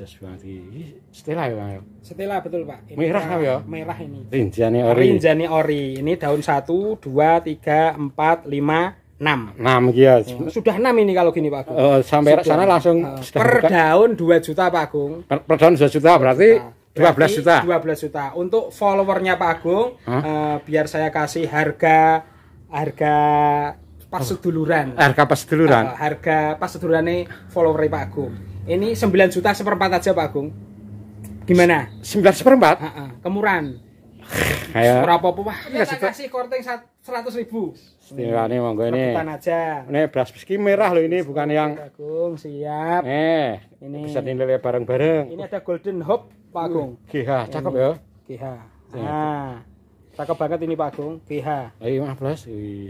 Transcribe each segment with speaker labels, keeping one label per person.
Speaker 1: jos banget iki.
Speaker 2: Stella ya, Pak. Stella betul, Pak. Ini merah kan ya? Merah ini.
Speaker 1: Rinjani ori. Rinjani
Speaker 2: ori. Ini daun 1 2 3 4 5 6
Speaker 1: enam ya. Oh,
Speaker 2: sudah 6 ini kalau gini Pak Agung. Uh, sampai Sudah. sana langsung uh, per buka. daun 2 juta Pak Agung.
Speaker 1: Per, per daun 2 juta berarti nah, dua belas juta.
Speaker 2: 12 juta. Untuk followernya Pak Agung huh? uh, eh, biar saya kasih harga harga pas seduluran. Harga pas seduluran. Uh, harga pas seduluran sedulurane follower Pak Agung. Ini 9 juta seperempat aja Pak Agung. Gimana? 9 seperempat? Heeh, kemurahan. Kayak ora apa-apa, Pak. Kita kasih korting 100 ribu.
Speaker 1: Ini hmm. monggo ini. Rebutan aja. Ini beras biski merah loh ini, bukan yang
Speaker 2: Agung, siap.
Speaker 1: Eh, ini bisa dinilai bareng-bareng.
Speaker 2: Ini ada Golden Hope, Pak Agung. GH, cakep ya. GH. Nah. Iya. Cakep banget ini Pak Agung, PH.
Speaker 1: Ayo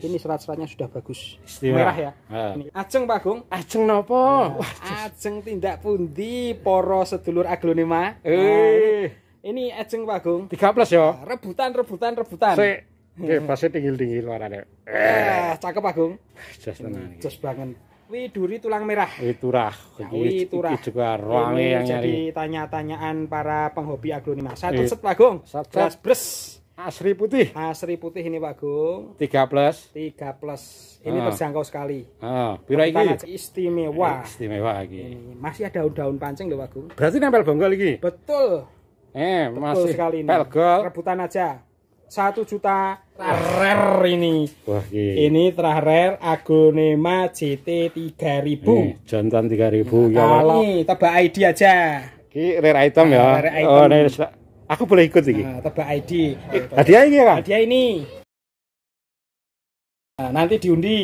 Speaker 1: Ini
Speaker 2: serat-seratnya sudah bagus. Istimewa. Merah ya. aceng Ini. Ajeng Pak Agung. Ajeng nopo ya. Nah, ajeng tindak pundi poro sedulur aglonema. Eh. Nah, ini ajeng Pak Agung. plus ya. Nah, rebutan rebutan rebutan. Sik. Nggih, pasti tinggi luar ada. Eh, cakep Agung.
Speaker 1: Jos tenan. Just banget.
Speaker 2: Widuri tulang merah.
Speaker 1: turah. Wih, turah. Ya, ini juga ruangnya yang nyari. Jadi
Speaker 2: tanya-tanyaan para penghobi aglonema. Satu set Pak Agung. Bres bres. Asri putih. Asri putih ini Pak Gung. 3 plus. 3 plus. Ini oh. terjangkau sekali.
Speaker 1: Oh, ah, pira
Speaker 2: Istimewa. Eh,
Speaker 1: istimewa lagi.
Speaker 2: Masih ada daun-daun pancing lho Pak Gung.
Speaker 1: Berarti nempel bonggol lagi?
Speaker 2: Betul.
Speaker 1: Eh, Betul masih sekali ini. Pelgol.
Speaker 2: Rebutan aja. Satu juta rare ini. Wah, ini, Ini terakhir Agonema GT tiga ribu. Eh, jantan 3000 ya. Kalau nah, tebak ID aja. Ki rare item ya. Nah, rare item. Oh, ini Aku boleh ikut sih. Nah, tebak ID. Tadi eh, ini ya, Kang? Hadiah ini. Nah, nanti diundi.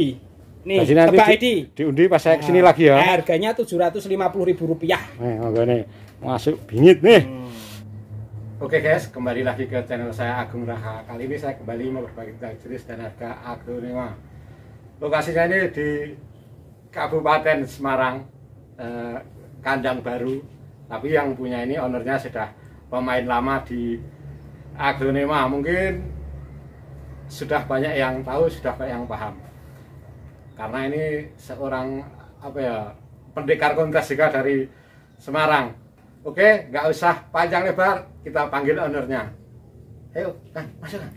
Speaker 2: Nih, nanti tebak di, ID. Diundi pas saya nah, kesini lagi ya. Nah, harganya tujuh ratus lima puluh rp rupiah.
Speaker 1: Nih, eh, nih. masuk bingit nih. Hmm.
Speaker 2: Oke guys, kembali lagi ke channel saya Agung
Speaker 1: Raha. Kali ini saya kembali mau berbagi tentang jenis dan harga aglonema. Lokasinya ini di Kabupaten Semarang, eh, Kandang Baru. Tapi yang punya ini ownernya sudah pemain lama di aglonema mungkin sudah banyak yang tahu sudah banyak yang paham karena ini seorang apa ya pendekar kontras juga dari Semarang oke nggak usah panjang lebar kita panggil ownernya ayo kan
Speaker 2: masuk kan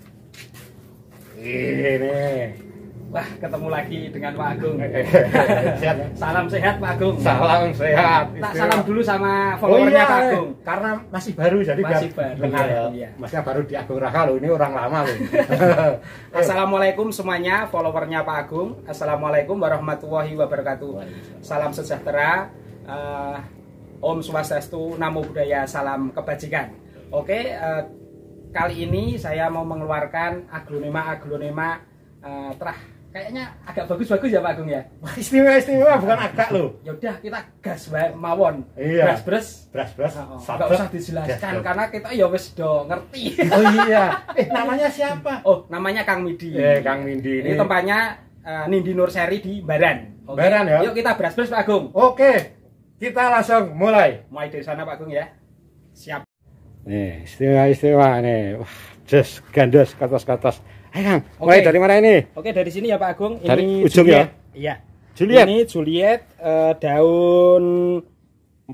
Speaker 2: ini Wah, ketemu lagi dengan Pak Agung. salam sehat Pak Agung. Salam sehat. Tak salam dulu sama followernya oh, iya, Pak Agung. Karena masih baru jadi masih biar baru, kenal. Ya.
Speaker 1: Iya. Masih baru di Agung Raka loh, ini
Speaker 2: orang lama loh. Assalamualaikum semuanya followernya Pak Agung. Assalamualaikum warahmatullahi wabarakatuh. Salam sejahtera. Uh, Om Swastiastu, Namo Buddhaya, Salam Kebajikan. Oke, uh, kali ini saya mau mengeluarkan aglonema-aglonema uh, terah kayaknya agak bagus-bagus ya Pak Agung ya. Istimewa-istimewa bukan agak loh. yaudah kita gas bae mawon. Iya. Bras-bras. Bras-bras. Oh, oh. usah dijelaskan karena kita ya wis do ngerti. Oh iya. Eh namanya siapa? Oh, namanya Kang Midi. Eh Kang Midi ini. Ini tempatnya uh, Nindi Nurseri di Baran. Okay. Baran ya. Yuk kita bras-bras Pak Agung. Oke. Kita langsung mulai. Mulai dari sana Pak Agung ya. Siap.
Speaker 1: Nih, istimewa-istimewa nih. Wah, gandos katas-katas. Ayo Kang, mulai okay. dari mana ini?
Speaker 2: Oke, okay, dari sini ya Pak Agung. Ini dari ujung Juliet. ya? Iya. Juliet. Ini Juliet uh, daun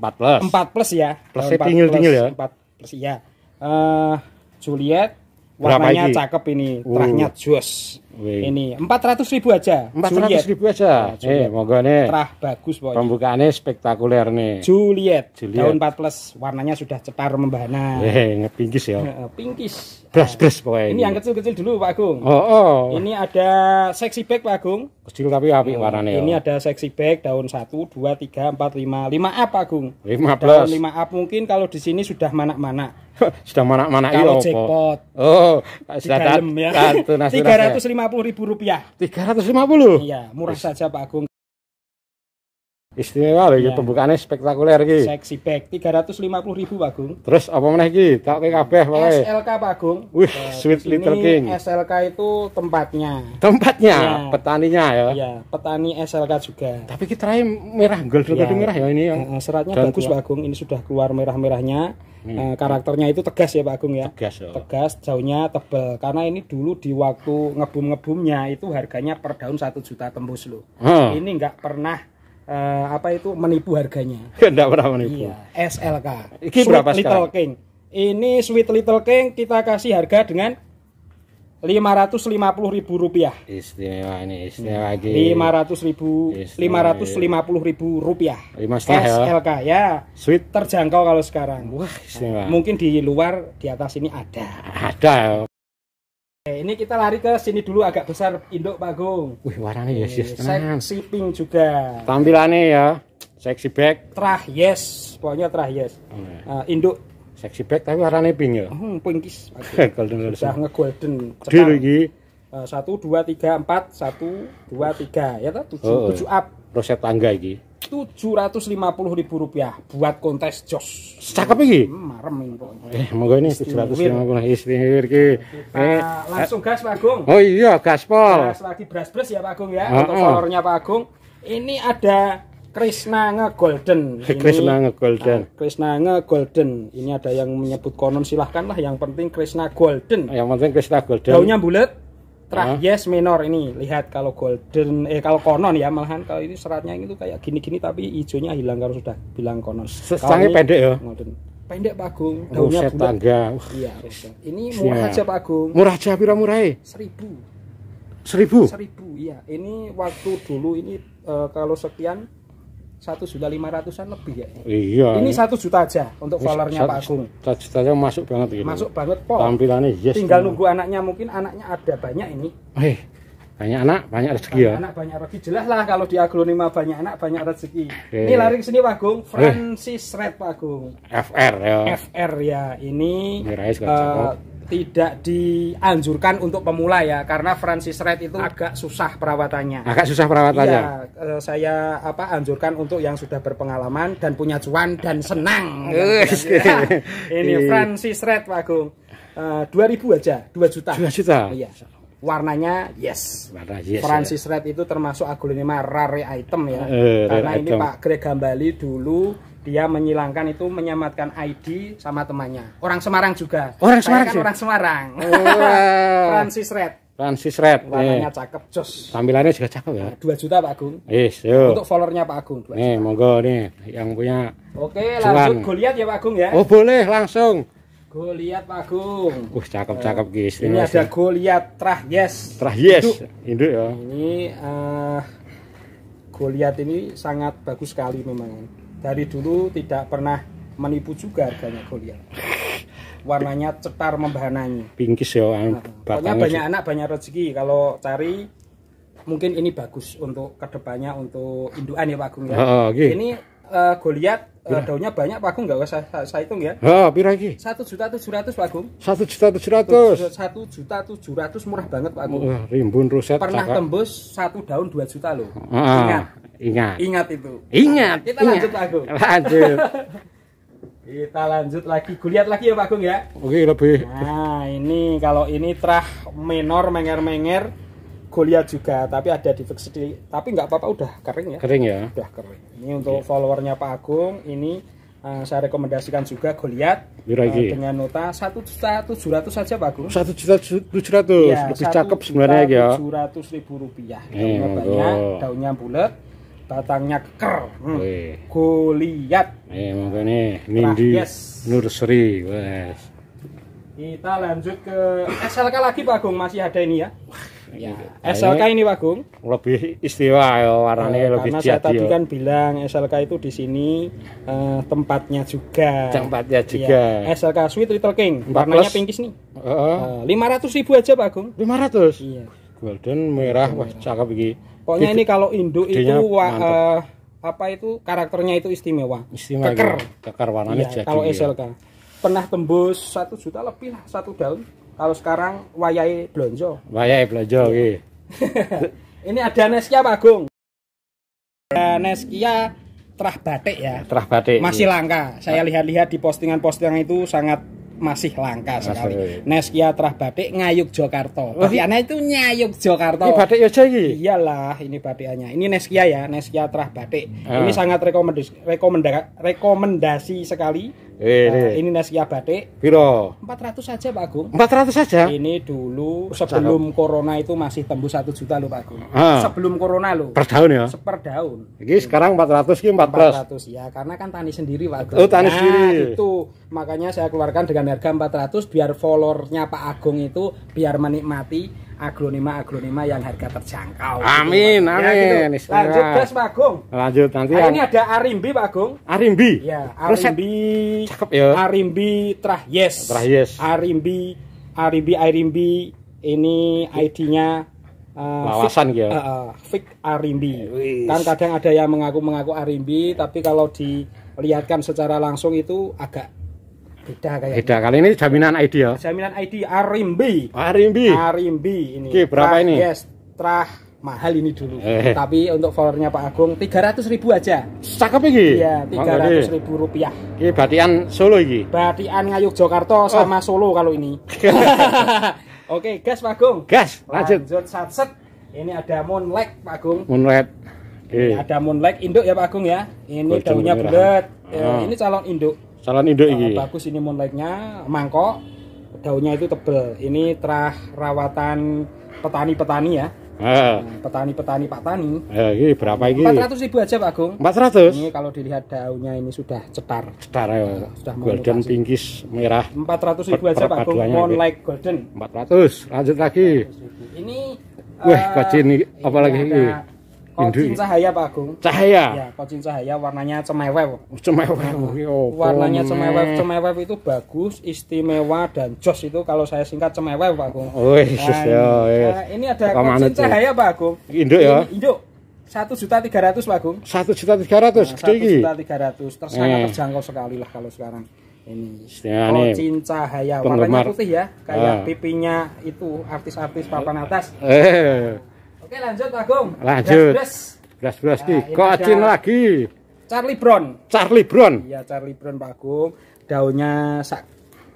Speaker 2: 4 plus. 4 plus ya. Plus tinggal tinggal ya. 4 plus ya. Uh, Juliet
Speaker 1: warnanya ini? cakep ini, uh. terahnya
Speaker 2: jos. Ini 400 ribu aja. 400 Juliet. ribu aja. Nah, eh,
Speaker 1: moga nih. Terah bagus pokoknya. Pembukaannya spektakuler nih. Juliet, Juliet. daun 4
Speaker 2: plus, warnanya sudah cetar membahana. Eh,
Speaker 1: ngepingkis ya.
Speaker 2: Pingkis.
Speaker 1: Bras-bras nah, pokoknya. Ini yang
Speaker 2: kecil-kecil dulu Pak Agung. Oh, oh. Ini ada seksi bag Pak Agung. Kecil tapi api hmm, warnanya. Ini oh. ada seksi bag daun satu, dua, tiga, empat, lima. Lima A Pak Agung. lima Daun lima A mungkin kalau di sini sudah manak-manak.
Speaker 1: sudah manak-manak iya apa? jackpot. Oh, ya. Tiga ratus
Speaker 2: lima puluh ribu rupiah. Tiga ratus lima puluh. Iya, murah saja Pak Agung
Speaker 1: istimewa lagi iki pembukaannya iya. spektakuler ki
Speaker 2: Seksi tiga ratus lima puluh ribu Pak
Speaker 1: Terus apa meneh iki? Tak kabeh pokoke. SLK Pak Gung. Wih, uh, Sweet Little King.
Speaker 2: SLK itu tempatnya.
Speaker 1: Tempatnya, iya. petaninya ya.
Speaker 2: Iya, petani SLK juga. Tapi kita merah gold yeah. merah ya ini yang. Eh, eh, seratnya Dan bagus ya. Pak Gung, ini sudah keluar merah-merahnya. Hmm. Uh, karakternya itu tegas ya Pak Agung ya. Tegas. oh. Tegas, jauhnya tebel. Karena ini dulu di waktu ngebum-ngebumnya itu harganya per daun satu juta tembus loh. Hmm. Ini nggak pernah uh, apa itu menipu harganya.
Speaker 1: Tidak pernah menipu. Iya,
Speaker 2: SLK. Ini Sweet berapa Little King. Ini Sweet Little King kita kasih harga dengan lima ratus lima puluh ribu rupiah.
Speaker 1: Istimewa ini, istimewa lagi. Lima ratus ribu, lima ratus lima
Speaker 2: puluh ribu rupiah.
Speaker 1: SLK ya. ya. Sweet.
Speaker 2: Terjangkau kalau sekarang. Wah,
Speaker 1: istimewa. mungkin
Speaker 2: di luar di atas ini ada.
Speaker 1: Ada.
Speaker 2: Eh, ini kita lari ke sini dulu agak besar induk Pak Gung.
Speaker 1: Wih, warnanya yes yes eh, tenan.
Speaker 2: juga.
Speaker 1: Tampilannya ya. Sexy back.
Speaker 2: Trah yes, pokoknya trah yes.
Speaker 1: Oh, ya. uh, eh, induk Sexy back tapi warnanya pink ya.
Speaker 2: Hmm, pinkis. Okay.
Speaker 1: golden Sudah
Speaker 2: ngegolden. Gede lagi. Satu dua tiga empat satu dua tiga ya tuh tujuh oh, oh, iya. tujuh up.
Speaker 1: Roset tangga lagi.
Speaker 2: 750.000 rupiah buat kontes jos. Cakep iki. Hmm, marem ini pokoknya. Eh, monggo ini 750
Speaker 1: istimewa iki. Eh, langsung gas Pak Agung. Oh iya, gaspol. Gas
Speaker 2: lagi beras-beras ya Pak Agung ya. Oh, Untuk followernya ah. Pak Agung. Ini ada Krishna nge Golden. Ini, Krishna nge Golden. Ah, Krishna nge Golden. Ini ada yang menyebut konon silahkan lah. Yang penting Krishna Golden. Yang penting Krishna Golden. Daunnya bulat. Terah hmm? yes minor ini lihat kalau golden eh kalau konon ya malahan kalau ini seratnya itu kayak gini-gini tapi hijaunya hilang kalau sudah bilang konon. Sangat pendek ya. Golden. Pendek Pak Agung, oh, daunnya ruset bulat. tangga. Iya, Ini murah aja Pak Agung. Murah aja pira eh Seribu. Seribu. Seribu. iya. Ini waktu dulu ini uh, kalau sekian satu juta lima ratusan lebih ya.
Speaker 1: Iya. Ini satu
Speaker 2: juta aja untuk followernya Pak Agung.
Speaker 1: Satu juta aja masuk banget gitu. Masuk banget pol. Tampilannya yes. Tinggal iya. nunggu
Speaker 2: anaknya mungkin anaknya ada banyak ini.
Speaker 1: Eh, banyak anak banyak rezeki ya. banyak ya. Anak
Speaker 2: banyak rezeki jelas lah kalau di lima banyak anak banyak rezeki. Eh. Ini lari sini Pak Agung, eh. Francis Red Pak Agung.
Speaker 1: FR ya.
Speaker 2: FR ya ini. Mirai, uh, kan eh, tidak dianjurkan untuk pemula ya karena Francis Red itu agak susah perawatannya. Agak susah perawatannya. Iya, eh, saya apa anjurkan untuk yang sudah berpengalaman dan punya cuan dan senang. Kan, kan, ya. iya. ini Francis Red Pak Agung. Uh, eh, 2000 aja, 2 juta. 2 juta. Iya. Warnanya yes. Warna yes. Francis ya. Red itu termasuk aglonema rare item ya. Uh, karena ini item. Pak Greg Gambali dulu dia menyilangkan itu menyematkan ID sama temannya. Orang Semarang juga. Orang Saya Semarang kan sih? orang Semarang. Oh. Francis Red.
Speaker 1: Francis Red. Eh. Warnanya cakep, jos. Tampilannya juga cakep ya.
Speaker 2: Dua juta Pak Agung. Yes, Untuk followernya Pak Agung 2 Nih,
Speaker 1: juta. monggo nih yang punya. Oke, langsung. go lihat
Speaker 2: ya Pak Agung ya. Oh,
Speaker 1: boleh langsung.
Speaker 2: lihat Pak Agung. Uh, cakep-cakep guys. Ini, ini ada lihat Trah Yes. Trah Yes. Induk ya. Ini uh, eh, Goliat ini sangat bagus sekali memang dari dulu tidak pernah menipu juga harganya Goliath warnanya cetar membahananya
Speaker 1: bingkis ya nah, pokoknya banyak anak
Speaker 2: banyak rezeki kalau cari mungkin ini bagus untuk kedepannya untuk induan ya Pak Agung ya oh, okay. ini uh, eh, Goliath eh, uh, daunnya banyak Pak Agung nggak usah saya, hitung ya oh, pira iki satu juta tujuh ratus Pak Agung satu
Speaker 1: juta tujuh ratus
Speaker 2: satu juta tujuh ratus murah banget Pak Agung uh,
Speaker 1: rimbun ruset pernah cakap.
Speaker 2: tembus satu daun dua juta loh ah, ingat
Speaker 1: Ingat. Ingat itu. Ingat. Kita ingat. lanjut lagu Agung. Lanjut.
Speaker 2: Kita lanjut lagi. Kulihat lagi ya Pak Agung ya. Oke, lebih. Nah, ini kalau ini trah minor menger-menger kulihat juga, tapi ada di sedikit. Tapi nggak apa-apa, udah kering ya. Kering ya. Udah kering. Ini untuk okay. Iya. followernya Pak Agung. Ini uh, saya rekomendasikan juga Goliat uh, eh, dengan nota satu juta tujuh ratus saja Pak Agung. Satu juta tujuh ratus iya, lebih cakep sebenarnya ya. Tujuh ratus ribu rupiah. banyak eh, oh. daunnya bulat, batangnya keker hmm. goliat
Speaker 1: eh makanya nindi yes. nursery wes
Speaker 2: kita lanjut ke SLK lagi Pak Agung masih ada ini ya Ya,
Speaker 1: ya SLK ini Pak Gung lebih istiwa ya warnanya nah, lebih karena saya tadi ya. kan
Speaker 2: bilang SLK itu di sini eh, tempatnya juga tempatnya iya. juga ya, SLK Sweet Little King warnanya pinkis nih eh, lima uh, ratus ribu aja Pak Gung lima ratus iya
Speaker 1: golden merah wah cakep gini. Pokoknya ini kalau
Speaker 2: induk itu uh, apa itu karakternya itu istimewa. Istimewa. Keker. Iya.
Speaker 1: Keker warnanya iya, Kalau SLK ya.
Speaker 2: pernah tembus satu juta lebih lah satu daun. Kalau sekarang wayai blonjo.
Speaker 1: Wayai blonjo, iya. iya.
Speaker 2: ini ada Neskia Pak Agung. Ada Neskia terah batik ya. Terah batik. Masih iya. langka. Saya ah. lihat-lihat di postingan-postingan itu sangat masih langka sekali. Neskia terah Batik Ngayuk Jakarta. aneh itu Nyayuk jokarto Ini batik ya iki. Iyalah, ini batiknya. Ini Neskia ya, Neskia terah Batik. Ah. Ini sangat rekomendasi rekomenda, rekomendasi sekali.
Speaker 1: Eh, nah, ini
Speaker 2: Neskia Batik.
Speaker 1: Piro?
Speaker 2: 400 saja Pak Agung. ratus saja. Ini dulu oh, sebelum corona itu masih tembus satu juta loh Pak Agung. Ah. Sebelum corona loh. Per daun ya? Per daun.
Speaker 1: Ini sekarang 400 ratus 4 400
Speaker 2: ratus ya, karena kan tani sendiri Pak Agung. Oh, tani nah, sendiri. itu makanya saya keluarkan dengan harga 400 biar followernya Pak Agung itu biar menikmati aglonema-aglonema yang harga terjangkau. Amin, ya, gitu, amin. Ya, gitu. Lanjut gas Pak Agung.
Speaker 1: Lanjut nanti. Nah, ya. ini
Speaker 2: ada Arimbi Pak Agung. Arimbi. Ya, Arimbi. Cakep ya. Arimbi terah Yes. terah Yes. Arimbi Arimbi Arimbi ini ID-nya Uh, lawasan gitu. Ya. Uh, uh, fake Arimbi. Yes. Eh, kan kadang ada yang mengaku-mengaku Arimbi, tapi kalau dilihatkan secara langsung itu agak beda kayak beda
Speaker 1: gitu. kali ini jaminan ID ya
Speaker 2: jaminan ID Arimbi oh, Arimbi Arimbi ini Oke, berapa trah, ini yes trah mahal ini dulu eh. tapi untuk followernya Pak Agung tiga ratus ribu aja cakep ini iya ratus ribu rupiah
Speaker 1: ini batian
Speaker 2: Solo ini batian Ngayuk sama oh. sama Solo kalau ini oke gas Pak Agung gas lanjut lanjut satset ini ada Moonlight Pak Agung
Speaker 1: Moonlight Oke. Ini ada
Speaker 2: Moonlight induk ya Pak Agung ya. Ini daunnya bulat. Ah. Ini calon induk.
Speaker 1: Salon induk ini bagus
Speaker 2: ini moonlightnya mangkok. Daunnya itu tebel. Ini terah rawatan petani-petani ya. Nah, petani-petani Pak Tani.
Speaker 1: Eh, ini berapa ini? ratus
Speaker 2: ribu aja Pak Agung. ratus. Ini kalau dilihat daunnya ini sudah cetar.
Speaker 1: Cetar ya. Nah, sudah golden pinkis merah. empat ratus ribu aja Pak Agung. Mon
Speaker 2: golden empat ratus
Speaker 1: Lanjut lagi.
Speaker 2: ini. Wah, uh, eh,
Speaker 1: ini apa lagi ini? Kocin oh,
Speaker 2: cahaya Pak Agung. Cahaya. Ya, kocin cahaya warnanya cemewew. Cemewew. Nah, oh, warnanya cemewew. Cemewew itu bagus, istimewa dan jos itu kalau saya singkat cemewew Pak Agung. Oh, yes, nah, ya, nah, ini ada Kamanut, ya? cahaya Pak Agung. Induk ya. Induk. satu juta tiga ratus Pak Agung. Satu juta tiga ratus. Nah, satu juta tiga ratus. Tersangka eh. terjangkau sekali lah kalau sekarang ini ya, kocin cahaya warnanya putih ya kayak ah. pipinya itu artis-artis papan atas eh. Oke lanjut Pak Agung. Lanjut.
Speaker 1: Blas-blas ya, ki. Nah, Kok ada... lagi?
Speaker 2: Charlie Brown. Charlie Brown. Iya Charlie Brown Pak Agung. Daunnya sak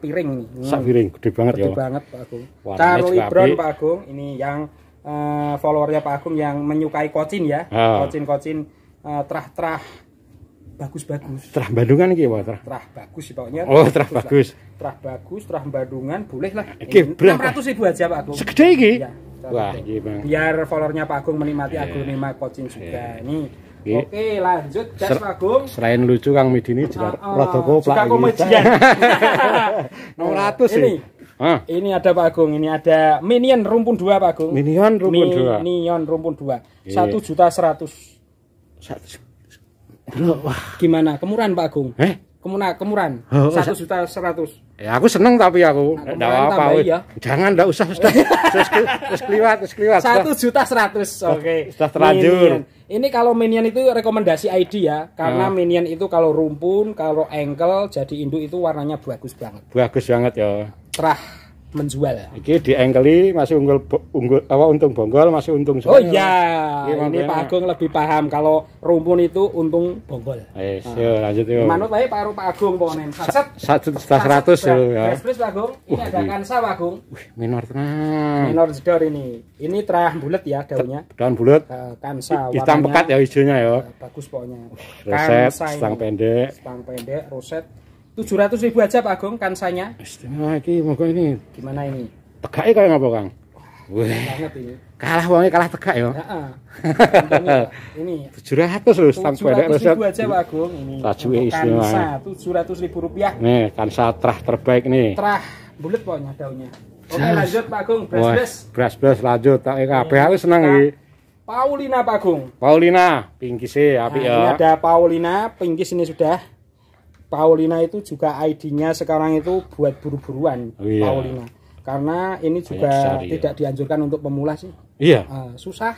Speaker 2: piring. Hmm. Sak piring gede banget gede ya. Gede banget Pak Agung. Warnanya Charlie Brown Pak Agung ini yang uh, followernya Pak Agung yang menyukai kocin ya. Oh. Kocin-kocin uh, terah-terah
Speaker 1: bagus-bagus. Terah Bandungan iki Pak, terah.
Speaker 2: Terah bagus sih pokoknya. Oh, terah bagus. Terah bagus, terah Bandungan boleh lah. Oke, berapa? 600 ribu aja Pak Agung. Segede iki? Ya,
Speaker 1: Wah, iki, iya, Bang.
Speaker 2: Biar followernya Pak Agung menikmati yeah. agronema coaching iya. juga. Yeah. Nih. Okay. Iya. Oke, lanjut Gas Ser Pak Agung.
Speaker 1: Selain lucu Kang Midini juga uh, ah, uh, ah. rada koplak. Suka komedian.
Speaker 2: 600 ini. Ah. Ini ada Pak Agung, ini ada Minion Rumpun 2 Pak Agung. Minion Rumpun 2. Minion Rumpun 2. 1 juta 100. 1 Wah. Gimana? Kemuran Pak Agung? Eh? Kemuna, kemuran. Oh, oh, Satu juta seratus. Ya aku seneng tapi aku. Nah, Nggak apa ya Jangan, enggak usah. Sudah, terus keliwat, Satu juta seratus. Oh, oke. Sudah terlanjur. Ini kalau minion itu rekomendasi ID ya, karena hmm. minion itu kalau rumpun, kalau engkel jadi induk itu warnanya bagus banget.
Speaker 1: Bagus banget ya.
Speaker 2: Terah menjual.
Speaker 1: Oke, di Engkeli masih unggul unggul apa untung bonggol masih untung semua. Oh iya,
Speaker 2: iya, ini Pak Agung lebih paham kalau rumpun itu untung bonggol. Eh, nah. yo ah. lanjut yo. Manut wae Pak Pak Agung pokoknya. Saset
Speaker 1: satu seratus yo ya. Plus Pak
Speaker 2: Agung, ini ada kansa Pak Agung.
Speaker 1: Wih, minor tenang.
Speaker 2: Minor jedor ini. Ini terah bulat ya daunnya. Daun
Speaker 1: bulat. Eh, kansa kansa Hitam pekat ya hijaunya ya. Eh, bagus pokoknya. Resep, stang pendek.
Speaker 2: Stang pendek, roset Tujuh ratus ribu aja Pak Agung kansanya. Istimewa
Speaker 1: lagi, moga ini. Gimana ini? ya kayak ngapa, Kang? Wah, banget ini. Kalah wonge kalah tegak ya. tujuh ini ratus loh, stang pendek ratus ribu aja Pak Agung ini. kansa istimewa.
Speaker 2: Ya. ratus ribu rupiah.
Speaker 1: Nih, kansa terah terbaik nih.
Speaker 2: Terah bulat pokoknya daunnya. Oke, lanjut Pak Agung, Beres beres.
Speaker 1: Beres beres lanjut, tak apa, harus senang iki.
Speaker 2: Paulina Pak Agung.
Speaker 1: Paulina, pinggis api. nah, ya. Ini ada
Speaker 2: Paulina, pinggis ini sudah Paulina itu juga ID-nya sekarang itu buat buru-buruan oh, iya. Paulina karena ini juga besar, iya. tidak iya. dianjurkan untuk pemula sih iya uh, susah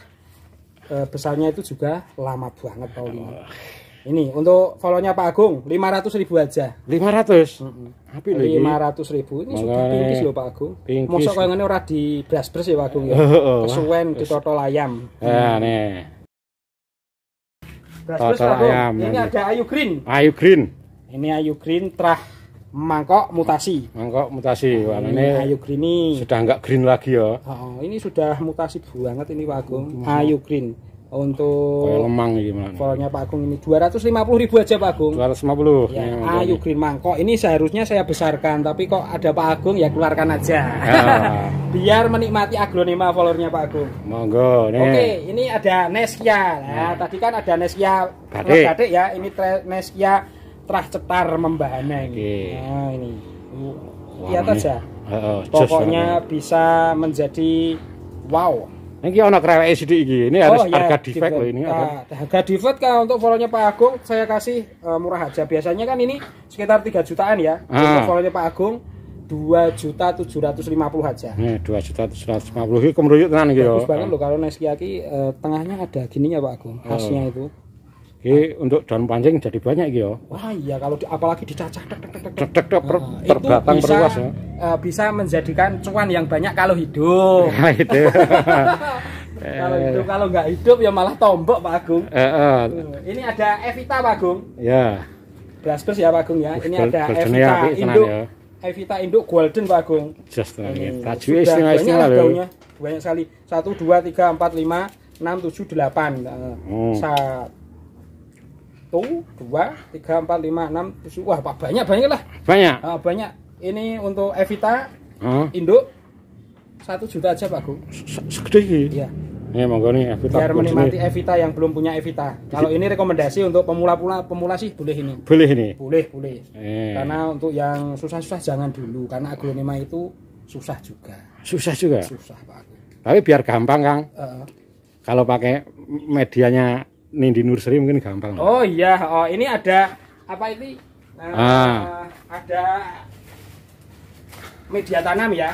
Speaker 2: uh, besarnya itu juga lama banget Paulina oh. ini untuk follownya Pak Agung 500 ribu aja 500
Speaker 1: mm
Speaker 2: lima ratus ribu ini sudah pinggis loh Pak Agung. Mosok yang ini ora di bras bras ya Pak Agung ya. Oh, oh, Kesuwen di toto ayam. Ya nih. Bras bras Pak Agung. Ini ada Ayu Green.
Speaker 1: Ayu Green
Speaker 2: ini ayu green terah mangkok mutasi mangkok mutasi oh, warna ini, ayu green ini
Speaker 1: sudah enggak green lagi
Speaker 2: ya oh, ini sudah mutasi banget ini Pak Agung hmm. ayu green untuk Kaya lemang gimana Pak Agung ini 250 ribu aja Pak Agung 250 ya, ya hmm, ayu green mangkok ini seharusnya saya besarkan tapi kok ada Pak Agung ya keluarkan aja ya. biar menikmati aglonema followernya Pak Agung monggo nih. oke ini ada Neskia nah, ya. tadi kan ada Neskia batik ya ini Neskia cetrah cetar membahana
Speaker 1: ini. Okay. Nah, ini. Lihat aja. Uh, Pokoknya
Speaker 2: bisa menjadi wow.
Speaker 1: Ini ono kreweke sithik iki. Ini harus oh, ya, harga defect loh ini. Uh,
Speaker 2: harga defect kan untuk follow-nya Pak Agung saya kasih uh, murah aja. Biasanya kan ini sekitar 3 jutaan ya. Uh. Untuk follow-nya Pak Agung dua juta tujuh ratus lima puluh aja.
Speaker 1: Nih dua juta tujuh ratus lima puluh. Kemruyut tenan gitu. Bagus banget
Speaker 2: loh kalau nasi yaki eh, tengahnya ada gininya pak Agung khasnya oh. itu.
Speaker 1: Ki untuk daun pancing jadi banyak gitu ya.
Speaker 2: Wah iya kalau di, apalagi dicacah tek tek
Speaker 1: tek tek tek per, nah, terbatang bisa, ya.
Speaker 2: Eh, bisa menjadikan cuan yang banyak kalau hidup. Nah, kalau hidup kalau nggak hidup ya malah tombok Pak Agung. Eh, eh. Ini ada Evita Pak Agung. Ya. Blaspers ya Pak Agung ya. Ini ada Evita induk. Ya. Evita induk Golden Pak Agung. Just ini. Tajui ya. hmm, istimewa-istimewa loh. Banyak sekali. satu dua tiga empat lima enam tujuh delapan nah, oh. Satu satu dua tiga empat lima enam tujuh wah pak banyak banyak lah banyak uh, banyak ini untuk Evita huh? induk satu juta aja pak Gu segede gitu iya
Speaker 1: Ya, monggo nih Evita. Biar menikmati
Speaker 2: Evita yang belum punya Evita. Kalau ini rekomendasi untuk pemula pula pemula sih boleh ini. Boleh ini. Boleh, boleh.
Speaker 1: Eh. Karena
Speaker 2: untuk yang susah-susah jangan dulu karena agronema itu susah juga.
Speaker 1: Susah juga. Susah Pak. Tapi biar gampang, Kang. Uh. Kalau pakai medianya nih di nursery mungkin gampang.
Speaker 2: Oh lah. iya, oh ini ada apa ini? Uh, ah. Eh, ada media tanam ya.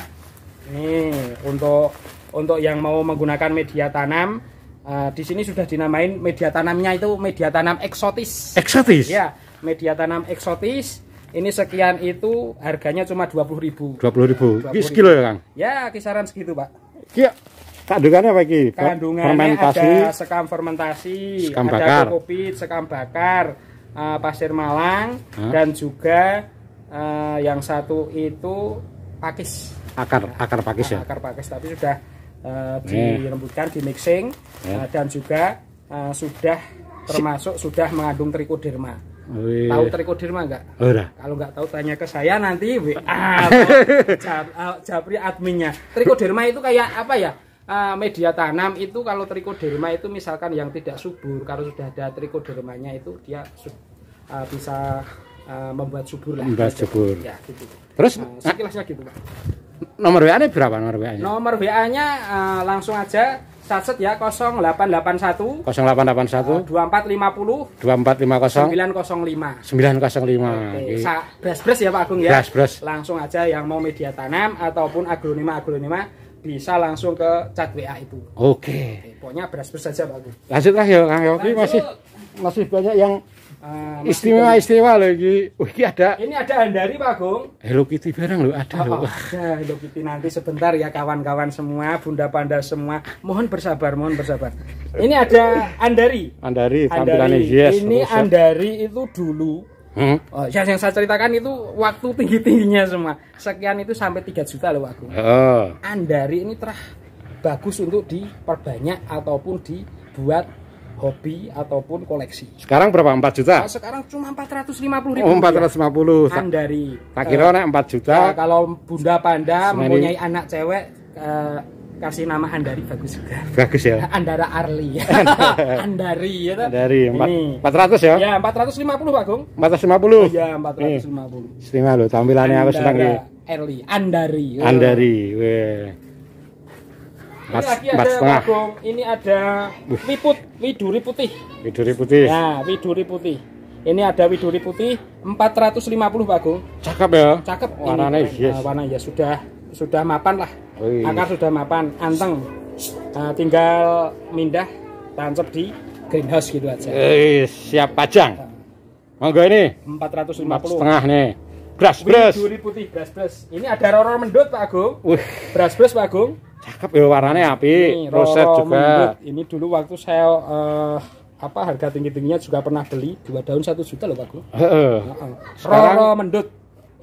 Speaker 2: Nih untuk untuk yang mau menggunakan media tanam uh, di sini sudah dinamain media tanamnya itu media tanam eksotis. Eksotis. Ya, media tanam eksotis. Ini sekian itu harganya cuma dua puluh ribu. Dua
Speaker 1: puluh ribu. sekilo ya kang?
Speaker 2: Ya kisaran segitu pak.
Speaker 1: Iya. Kandungannya apa iki? Kandungannya fermentasi, ada
Speaker 2: sekam fermentasi, sekam ada kokopit, sekam bakar, uh, pasir malang huh? dan juga uh, yang satu itu pakis. Akar
Speaker 1: ya. akar pakis ya. Nah,
Speaker 2: akar pakis tapi sudah uh, dirembutkan, di mixing yeah. Ya. uh, dan juga uh, sudah termasuk sudah mengandung trikoderma. Wih. Tahu trikoderma enggak? Udah. Oh, iya. Kalau enggak tahu tanya ke saya nanti WA Jab, Jabri adminnya. Trikoderma itu kayak apa ya? Eh, media tanam itu kalau trichoderma itu misalkan yang tidak subur kalau sudah ada trichodermanya itu dia uh, bisa uh, membuat subur lah. Membuat gitu. subur. Ya, gitu. Terus uh, sekilasnya gitu, Pak.
Speaker 1: Nomor WA-nya berapa nomor WA-nya? Nomor
Speaker 2: WA-nya uh, langsung aja satset ya 0881
Speaker 1: 0881
Speaker 2: uh,
Speaker 1: 2450 2450 905 905 Oke, okay.
Speaker 2: bres-bres ya Pak Agung ya bres-bres langsung aja yang mau media tanam ataupun agronima agronima bisa langsung ke chat WA itu.
Speaker 1: Oke.
Speaker 2: Okay. Pokoknya beras-beras saja Pak.
Speaker 1: Lanjutlah ya Kang Yogi masih
Speaker 2: masih banyak yang Uh, ah, istimewa
Speaker 1: istimewa lagi oh Wih, ada.
Speaker 2: Ini ada Andari Pak Agung.
Speaker 1: Hello Kitty barang loh ada oh, loh. Ada
Speaker 2: Hello Kitty nanti sebentar ya kawan-kawan semua, Bunda Panda semua. Mohon bersabar, mohon bersabar. Ini ada Andari.
Speaker 1: Andari, Andari. tampilannya yes. Ini oh,
Speaker 2: Andari itu dulu Hmm? Oh, ya yang saya ceritakan itu waktu tinggi-tingginya semua. Sekian itu sampai 3 juta loh aku. Oh. Andari ini terah bagus untuk diperbanyak ataupun dibuat hobi ataupun koleksi.
Speaker 1: Sekarang berapa? 4 juta? Nah,
Speaker 2: sekarang cuma 450 ribu. Oh, 450. Ya. Andari. Tak kira uh, eh,
Speaker 1: 4 juta. Eh,
Speaker 2: kalau Bunda Panda Semeni. mempunyai anak cewek uh, kasih nama Andari bagus juga.
Speaker 1: Bagus ya.
Speaker 2: Andara Arli. Andari ya. Andari. empat ratus ya? Ya, 450 Pak Gung. 450. Iya, 450.
Speaker 1: Terima lo tampilannya aku senang ya.
Speaker 2: Arli, Andari. Oh. Andari. Weh. Mas, ini lagi ada setengah. Bagong, ini ada liput, widuri putih.
Speaker 1: Widuri putih. Ya,
Speaker 2: widuri putih. Ini ada widuri putih empat ratus 450 Pak Gung. Cakep ya. Cakep. Warnanya yes. Ah, warna ya sudah sudah mapan lah Wih. akar sudah mapan anteng nah, tinggal mindah tancap di greenhouse gitu aja Wih,
Speaker 1: eh, siap pajang monggo ini
Speaker 2: 450 setengah nih Brush, brush. Duri putih brush, brush. Ini ada roro mendut Pak Agung. Wih. Brush, brush Pak Agung.
Speaker 1: Cakep ya warnanya api. Roro juga. Mendut.
Speaker 2: Ini dulu waktu saya uh, apa harga tinggi tingginya juga pernah beli dua daun satu juta loh Pak Agung. uh. Roro mendut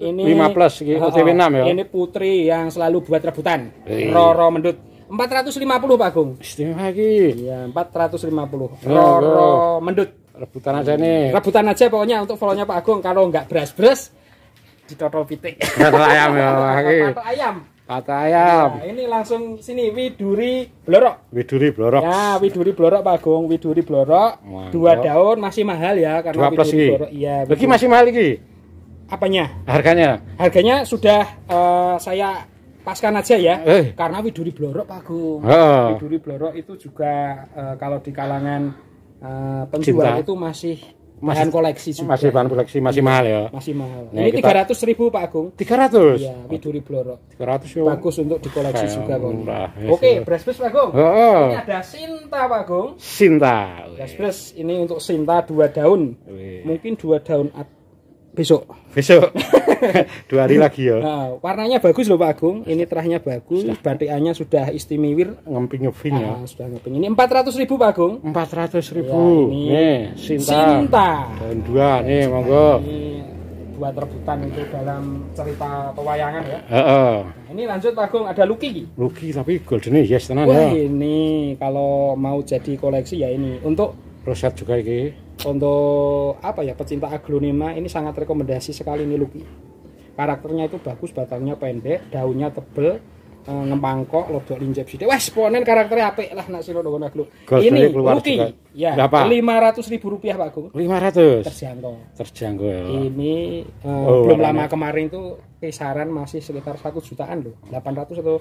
Speaker 2: ini 5 plus oh, 6 ya. Ini putri yang selalu buat rebutan. Hei. Iya. Roro Mendut. 450 Pak Gung. Istimewa iki. Iya, 450. Roro, iya, iya. Roro Mendut. Rebutan aja nih. Rebutan aja pokoknya untuk follow-nya Pak Agung kalau nggak beras-beras ditotol pitik. Totol ayam ya. Totol ayam. Pata ayam. Nah, ini langsung sini Widuri Blorok. Widuri Blorok. Ya, Widuri Blorok Pak Agung, Widuri Blorok.
Speaker 1: Dua daun
Speaker 2: masih mahal ya karena Dua plus Widuri Blorok. Iya. Lagi masih mahal lagi apanya? Harganya. Harganya sudah uh, saya paskan aja ya. Eh. Karena Widuri Blorok Pak Agung. Oh. Widuri Blorok itu juga uh, kalau di kalangan uh, penjual itu masih masih bahan koleksi juga. Masih bahan koleksi, masih
Speaker 1: mahal ya. Masih mahal.
Speaker 2: Nah, ini tiga ratus ribu Pak Agung. Tiga ratus. Iya,
Speaker 1: Widuri Blorok. Tiga ratus. Ya. Bagus untuk dikoleksi juga Pak ya, Oke, Oke,
Speaker 2: brespes Pak Agung. Oh, oh. Ini ada Sinta Pak Agung.
Speaker 1: Sinta.
Speaker 2: Brespes ini untuk Sinta dua daun. Wih. Mungkin dua daun besok.
Speaker 1: Besok. Dua hari lagi ya.
Speaker 2: Nah, warnanya bagus loh Pak Agung. Ini terahnya bagus, batikannya sudah istimewir. Ngemping-ngemping ya. Nah, sudah ngemping. Ini 400 ribu Pak Agung. ratus ribu. Ya, ini nih, Sinta. Sinta. Dan
Speaker 1: dua nih, monggo.
Speaker 2: ini buat rebutan itu dalam cerita pewayangan ya. Uh, uh. Nah, ini lanjut Pak Agung, ada Lucky.
Speaker 1: Lucky tapi golden yes tenan Wah, ya.
Speaker 2: ini kalau mau jadi koleksi ya ini. Untuk Roset juga ini untuk apa ya pecinta aglonema ini sangat rekomendasi sekali nih Luki karakternya itu bagus batangnya pendek daunnya tebel e, ngempangkok lodok linjep sih wes ponen karakternya ape lah nak silo dogon aglo ini Luki ya ya lima ratus ribu rupiah pak Gung lima ratus terjangkau
Speaker 1: terjangkau ya
Speaker 2: ini e, oh, belum warnanya. lama kemarin tuh kisaran masih sekitar satu jutaan loh delapan ratus atau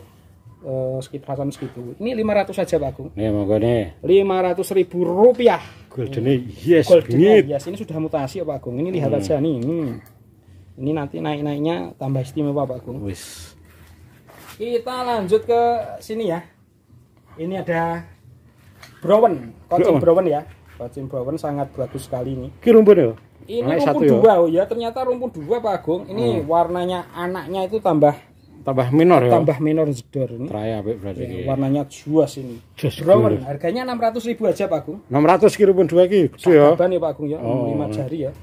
Speaker 2: Eh, sekitar sama segitu. Ini 500 saja Pak Agung.
Speaker 1: Nih monggo nih.
Speaker 2: 500 ribu rupiah. Golden yes Golden yes ini sudah mutasi Pak Agung. Ini lihat hmm. aja nih. Ini. ini nanti naik-naiknya tambah istimewa Pak Agung. Wis. Kita lanjut ke sini ya. Ini ada Brown, Kucing Brown ya. Kucing Brown sangat bagus sekali ini. Ki ya? Ini rumput rumpun ya? dua, ya. ya ternyata rumpun dua Pak Agung. Ini hmm. warnanya anaknya itu tambah
Speaker 1: tambah minor ya tambah minor jedor ini teraya berarti ya, warnanya juas ini Just brown. good.
Speaker 2: harganya 600 ribu aja Pak Agung
Speaker 1: 600 kilo pun dua kilo ya ban ya Pak Agung ya oh. 5 jari
Speaker 2: ya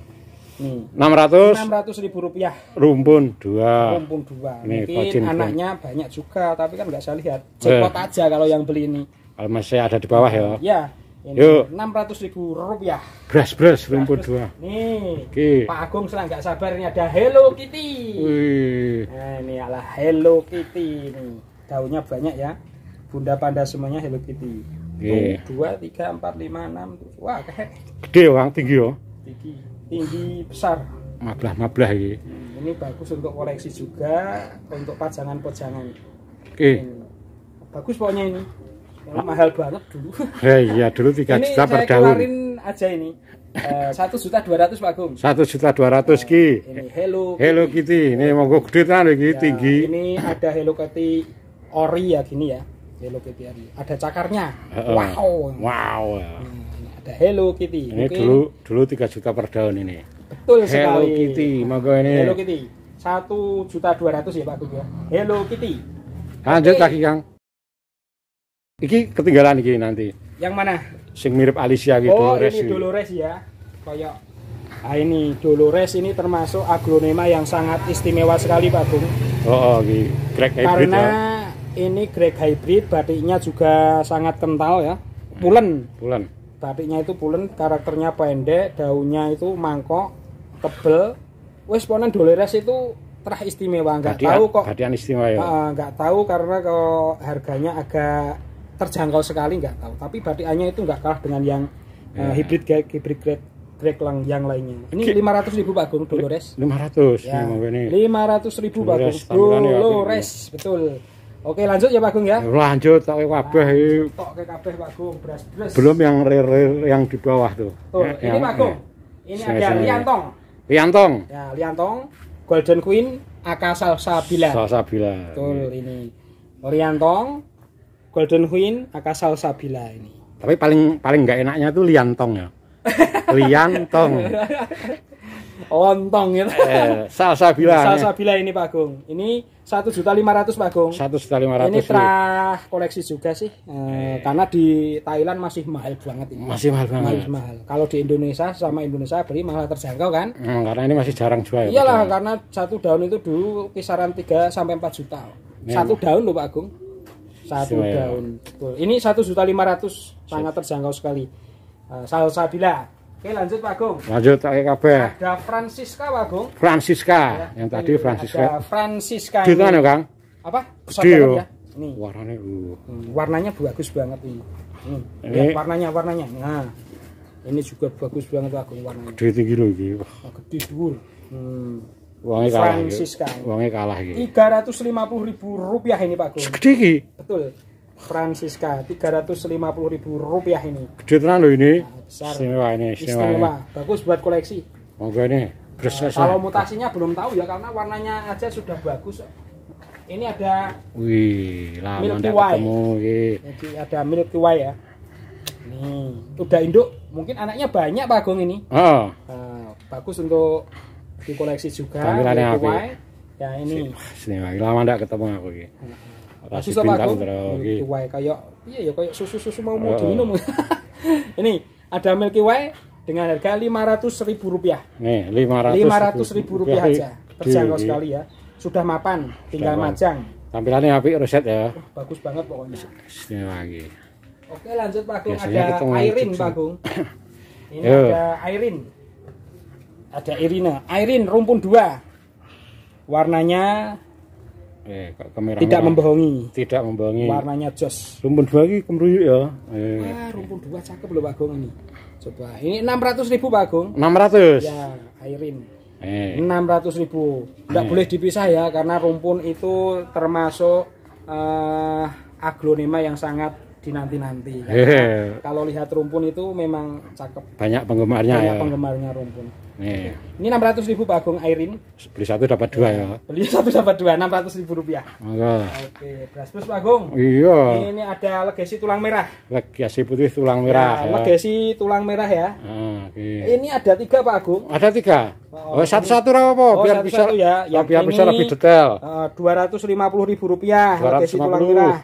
Speaker 2: Nih,
Speaker 1: 600
Speaker 2: 600 ribu rupiah
Speaker 1: rumpun dua rumpun
Speaker 2: dua Nih, mungkin anaknya anaknya banyak juga tapi kan nggak saya lihat cepot eh. aja kalau yang beli ini
Speaker 1: Kalau masih ada di bawah ya ya
Speaker 2: Enam ratus ribu rupiah.
Speaker 1: Beras beras rumput dua.
Speaker 2: Nih. Okay. Pak Agung serang nggak sabar ini ada Hello Kitty. Wih. Nah, ini ala Hello Kitty ini. Daunnya banyak ya. Bunda Panda semuanya Hello Kitty. Okay. Dua, tiga, empat, lima, enam. Wah, kayak.
Speaker 1: Gede ya, orang tinggi yo. Ya.
Speaker 2: Tinggi, tinggi besar.
Speaker 1: Mablah mablah ini. Hmm,
Speaker 2: ini bagus untuk koleksi juga, untuk pajangan-pajangan. Oke. Okay. Bagus pokoknya ini. Nah, mahal banget dulu.
Speaker 1: Ya, iya dulu 3 ini juta per daun.
Speaker 2: Ini aja ini. Eh, satu juta dua ratus Pak Gung.
Speaker 1: Satu juta dua ratus oh, ki. Ini Hello. Hello Kitty. Ini oh. monggo gede kan lagi ya, tinggi. Ini
Speaker 2: ada Hello Kitty ori ya gini ya. Hello Kitty ori. Ada cakarnya. Uh, wow.
Speaker 1: Wow. Hmm,
Speaker 2: ada Hello Kitty. Ini Mungkin... dulu
Speaker 1: dulu tiga juta per daun ini.
Speaker 2: Betul sekali. Hello
Speaker 1: Kitty. Monggo ini. Hello
Speaker 2: Kitty. Satu juta dua ratus ya Pak Gung ya. Hello Kitty.
Speaker 1: Lanjut okay. lagi Kang. Iki ketinggalan iki nanti. Yang mana? Sing mirip Alicia gitu. Oh, Dolores ini gitu.
Speaker 2: Dolores ya. Kayak Nah, ini Dolores ini termasuk aglonema yang sangat istimewa sekali Pak Bung. Oh, oh ini Greg hybrid Karena ya. ini Greg hybrid, batiknya juga sangat kental ya. Pulen. Pulen. Batiknya itu pulen, karakternya pendek, daunnya itu mangkok, tebel. Wes ponen Dolores itu terah istimewa enggak tahu kok.
Speaker 1: Gadian istimewa ya. Uh,
Speaker 2: tahu karena kalau harganya agak terjangkau sekali nggak tahu tapi batikannya itu nggak kalah dengan yang yeah. uh, ya. hybrid kayak hybrid grade Greg lang yang lainnya ini lima ratus ribu Gung Dolores lima ratus ya lima ratus ribu Gung Dolores betul Oke lanjut ya Pak Gung ya. ya lanjut
Speaker 1: tak kabeh.
Speaker 2: ke kabeh Pak Gung Belum
Speaker 1: yang rir yang di bawah tuh. Tuh, ya, ini ya, Pak Gung. Ya.
Speaker 2: Ini ada Liantong. Liantong. Ya, Liantong Golden Queen akasal Salsabila.
Speaker 1: Salsabila. Betul
Speaker 2: ya. ini. Liantong Golden Queen salsa Sabila ini.
Speaker 1: Tapi paling paling nggak enaknya tuh liantong ya. liantong.
Speaker 2: Lontong ya. Eh,
Speaker 1: Salsa Salsabila
Speaker 2: ini Pak Gung. Ini satu juta lima ratus Pak Gung. Satu juta lima ratus. Ini terah koleksi juga sih, eh, eh, karena di Thailand masih mahal banget ini. Masih mahal banget. Masih mahal. Kalau di Indonesia sama Indonesia beli malah terjangkau kan? Hmm,
Speaker 1: karena ini masih jarang jual. Ya, Iyalah,
Speaker 2: karena satu daun itu dulu kisaran tiga sampai empat juta. Iya. satu daun loh Pak Agung satu daun betul ini satu juta lima ratus sangat terjangkau sekali uh, bila oke lanjut Pak Agung
Speaker 1: lanjut pakai kabeh
Speaker 2: ada Francisca Pak Agung
Speaker 1: Francisca ya, yang tadi iya, Francisca ada Francisca di mana Kang
Speaker 2: apa gede ya ini warnanya uh. Hmm, warnanya bagus banget ini hmm. ini, ini. Ya, warnanya warnanya nah ini juga bagus banget Pak Agung warnanya gede
Speaker 1: tinggi loh ini gede
Speaker 2: dhuwur Wangi kalah. Francis kan. Wonge kalah lima 350 ribu rupiah ini Pak Gun. Gede ki. Betul. Francisca puluh ribu rupiah ini.
Speaker 1: Gede tenan loh ini. Nah, besar. Istimewa ini. Istimewa. istimewa.
Speaker 2: Bagus buat koleksi.
Speaker 1: Moga ini. Nah, kalau
Speaker 2: mutasinya belum tahu ya karena warnanya aja sudah bagus. Ini ada
Speaker 1: Wih, lama Milky Way. Ketemu,
Speaker 2: Jadi ada Milky Way ya. Nih, udah induk, mungkin anaknya banyak Pak Gung ini. Oh. Nah, bagus untuk di koleksi juga tampilannya aku ya ini
Speaker 1: sini lagi lama ndak ketemu aku ya nah, kasih bintang terus hmm, iki
Speaker 2: kayak iya ya kayak susu-susu mau oh. mau diminum ini ada Milky Way dengan harga lima ratus ribu rupiah
Speaker 1: nih lima ratus ribu rupiah aja terjangkau sekali
Speaker 2: ya sudah mapan tinggal majang
Speaker 1: tampilannya api reset ya
Speaker 2: bagus banget pokoknya
Speaker 1: sini lagi
Speaker 2: oke lanjut Pak Gung ada Airin Pak Gung ini ada Airin ada Irina Airin rumpun dua warnanya
Speaker 1: eh, tidak membohongi tidak membohongi warnanya
Speaker 2: jos rumpun dua ini kemruyuk ya eh. rumpun dua cakep loh bagong ini coba ini enam ratus ribu bagong, Agung ratus, ya Airin eh. ratus ribu tidak eh. boleh dipisah ya karena rumpun itu termasuk uh, aglonema yang sangat di nanti iya. nanti Kalau lihat rumpun itu memang cakep.
Speaker 1: Banyak penggemarnya Banyak ya.
Speaker 2: penggemarnya rumpun. Nih. Iya. Ini ratus ribu Pak Agung Airin.
Speaker 1: Beli satu dapat dua ya.
Speaker 2: Beli satu dapat dua, enam ratus ribu rupiah.
Speaker 1: Oke.
Speaker 2: beras plus Pak Agung. Iya. Ini ada legasi tulang merah.
Speaker 1: Legasi putih tulang merah. Ya, ya. Legasi
Speaker 2: tulang merah ya.
Speaker 1: Ah, okay.
Speaker 2: Ini ada tiga Pak Agung. Ada
Speaker 1: tiga. Oh, oh satu-satu oh, Oh, biar satu -satu bisa ya. biar ini, bisa lebih detail.
Speaker 2: Eh, uh, 250 ribu rupiah 250. legasi tulang merah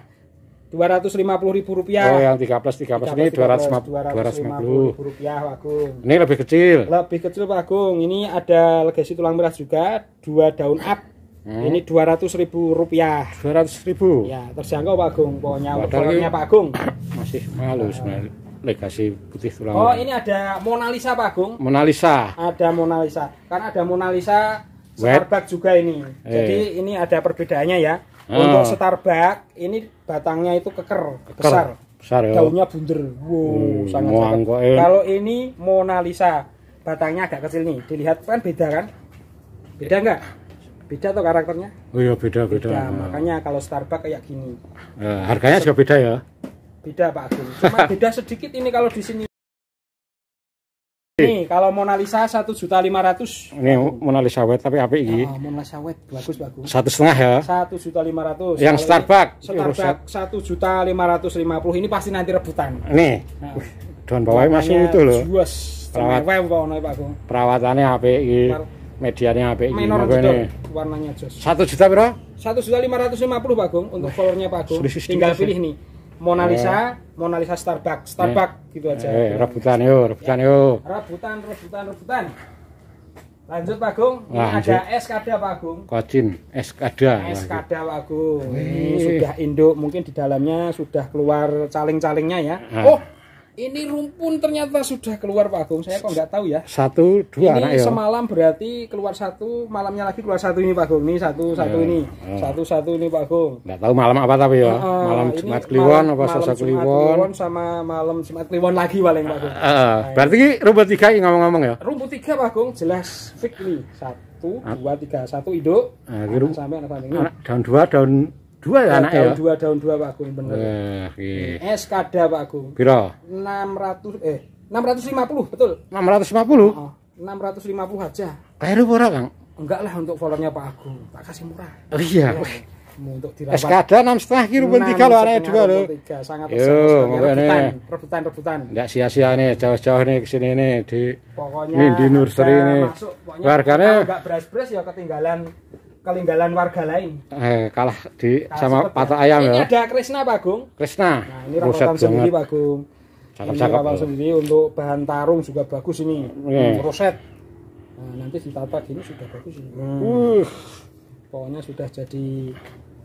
Speaker 2: dua ratus lima puluh ribu rupiah. Oh, yang 3 plus 3 plus, ratus dua ini 250 ribu rupiah, Pak
Speaker 1: Ini lebih kecil.
Speaker 2: Lebih kecil, Pak Agung. Ini ada legasi tulang beras juga, dua daun up. Hmm. Ini ratus ribu rupiah. dua ratus ribu? Ya, terjangkau Pak Agung. Pokoknya pokoknya Pak Agung. Masih
Speaker 1: malu sebenarnya. Legasi putih tulang. Oh, ini
Speaker 2: ada Mona Lisa Pak Agung.
Speaker 1: Mona Lisa.
Speaker 2: Ada Mona Lisa. Karena ada Mona Lisa Starbucks juga ini. Eh. Jadi ini ada perbedaannya ya. Oh. Untuk ah. bak ini batangnya itu keker, keker. besar.
Speaker 1: Besar ya. Daunnya
Speaker 2: bunder. Wow, hmm, sangat cakep. Eh. Kalau ini Mona Lisa, batangnya agak kecil nih. Dilihat kan beda kan? Beda enggak? Eh. Beda tuh karakternya?
Speaker 1: Oh iya beda beda. beda.
Speaker 2: Makanya kalau setar bak kayak gini.
Speaker 1: Eh, harganya juga beda ya?
Speaker 2: Beda Pak Agung. Cuma beda sedikit ini kalau di sini. Nih, kalau Mona Lisa satu juta lima ratus.
Speaker 1: Ini Mona Lisa wet tapi apa ini? Oh, ah,
Speaker 2: Mona Lisa wet bagus bagus. Satu setengah ya? Satu juta lima ratus. Yang Starbucks. Starbucks satu juta lima ratus lima puluh. Ini pasti nanti rebutan. Nih, nah, daun bawahnya masih itu loh. Juas. Perawat,
Speaker 1: perawatannya HP ini. Medianya HP ini. ini.
Speaker 2: Warnanya jos. Satu juta berapa? Satu juta lima ratus lima puluh Bagong untuk kolornya Bagong. Tinggal pilih nih. Mona oh. Lisa, Mona Lisa Starbucks, Starbucks eh. gitu aja. Eh,
Speaker 1: rebutan yuk, rebutan yuk. Ya,
Speaker 2: rebutan, rebutan, rebutan. Lanjut Pak Agung, Lanjut. ada SKD apa Pak Agung.
Speaker 1: Kocin, SKD
Speaker 2: kada. Es Pak Agung. Ini sudah induk, mungkin di dalamnya sudah keluar caling-calingnya ya. Ah. Oh, ini rumpun ternyata sudah keluar Pak Agung. Saya kok nggak tahu ya.
Speaker 1: Satu, dua ini anak ya. semalam
Speaker 2: yo. berarti keluar satu, malamnya lagi keluar satu ini Pak Agung. Ini satu, satu eh, ini. Eh. Satu, satu ini Pak Agung. Nggak
Speaker 1: tahu malam apa tapi ya. Uh, malam Jumat Kliwon apa Selasa Kliwon.
Speaker 2: sama malam Jumat Kliwon lagi paling Pak Agung.
Speaker 1: Uh, uh, berarti ini rumput tiga ngomong-ngomong ya.
Speaker 2: Rumput tiga Pak Agung jelas fix nih Satu, ah. dua, tiga. Satu hidup. Nah, anak sampai anak paling.
Speaker 1: daun dua, daun dua ya anak ya dua
Speaker 2: daun dua pak Agung bener
Speaker 1: Wah, okay.
Speaker 2: es eh, kada pak Agung enam ratus eh puluh betul enam
Speaker 1: enam ratus lima puluh oh,
Speaker 2: ratus lima puluh aja
Speaker 1: keliru ora Kang
Speaker 2: enggak lah untuk followernya Pak Agung tak kasih murah oh iya ya. untuk dirawat. SKD 6 setengah kilo pun 3 loh aneh 2 loh. 3 sangat Yo, rebutan, rebutan, rebutan.
Speaker 1: Enggak sia-sia nih jauh-jauh nih kesini nih di pokoknya ini di nursery nih. Masuk, pokoknya warganya enggak
Speaker 2: beres-beres ya ketinggalan kelinggalan warga lain.
Speaker 1: Eh, kalah di nah, sama ya. patok ayam ini ya. Ini
Speaker 2: ada Krisna Pak Gung. Krisna. Nah, ini rokokan sendiri Pak Gung. Cakep, ini cakep, sendiri untuk bahan tarung juga bagus ini. Iya. Hmm. Roset. Nah, nanti ditata gini sudah bagus ini. Hmm. Uh. Pokoknya sudah jadi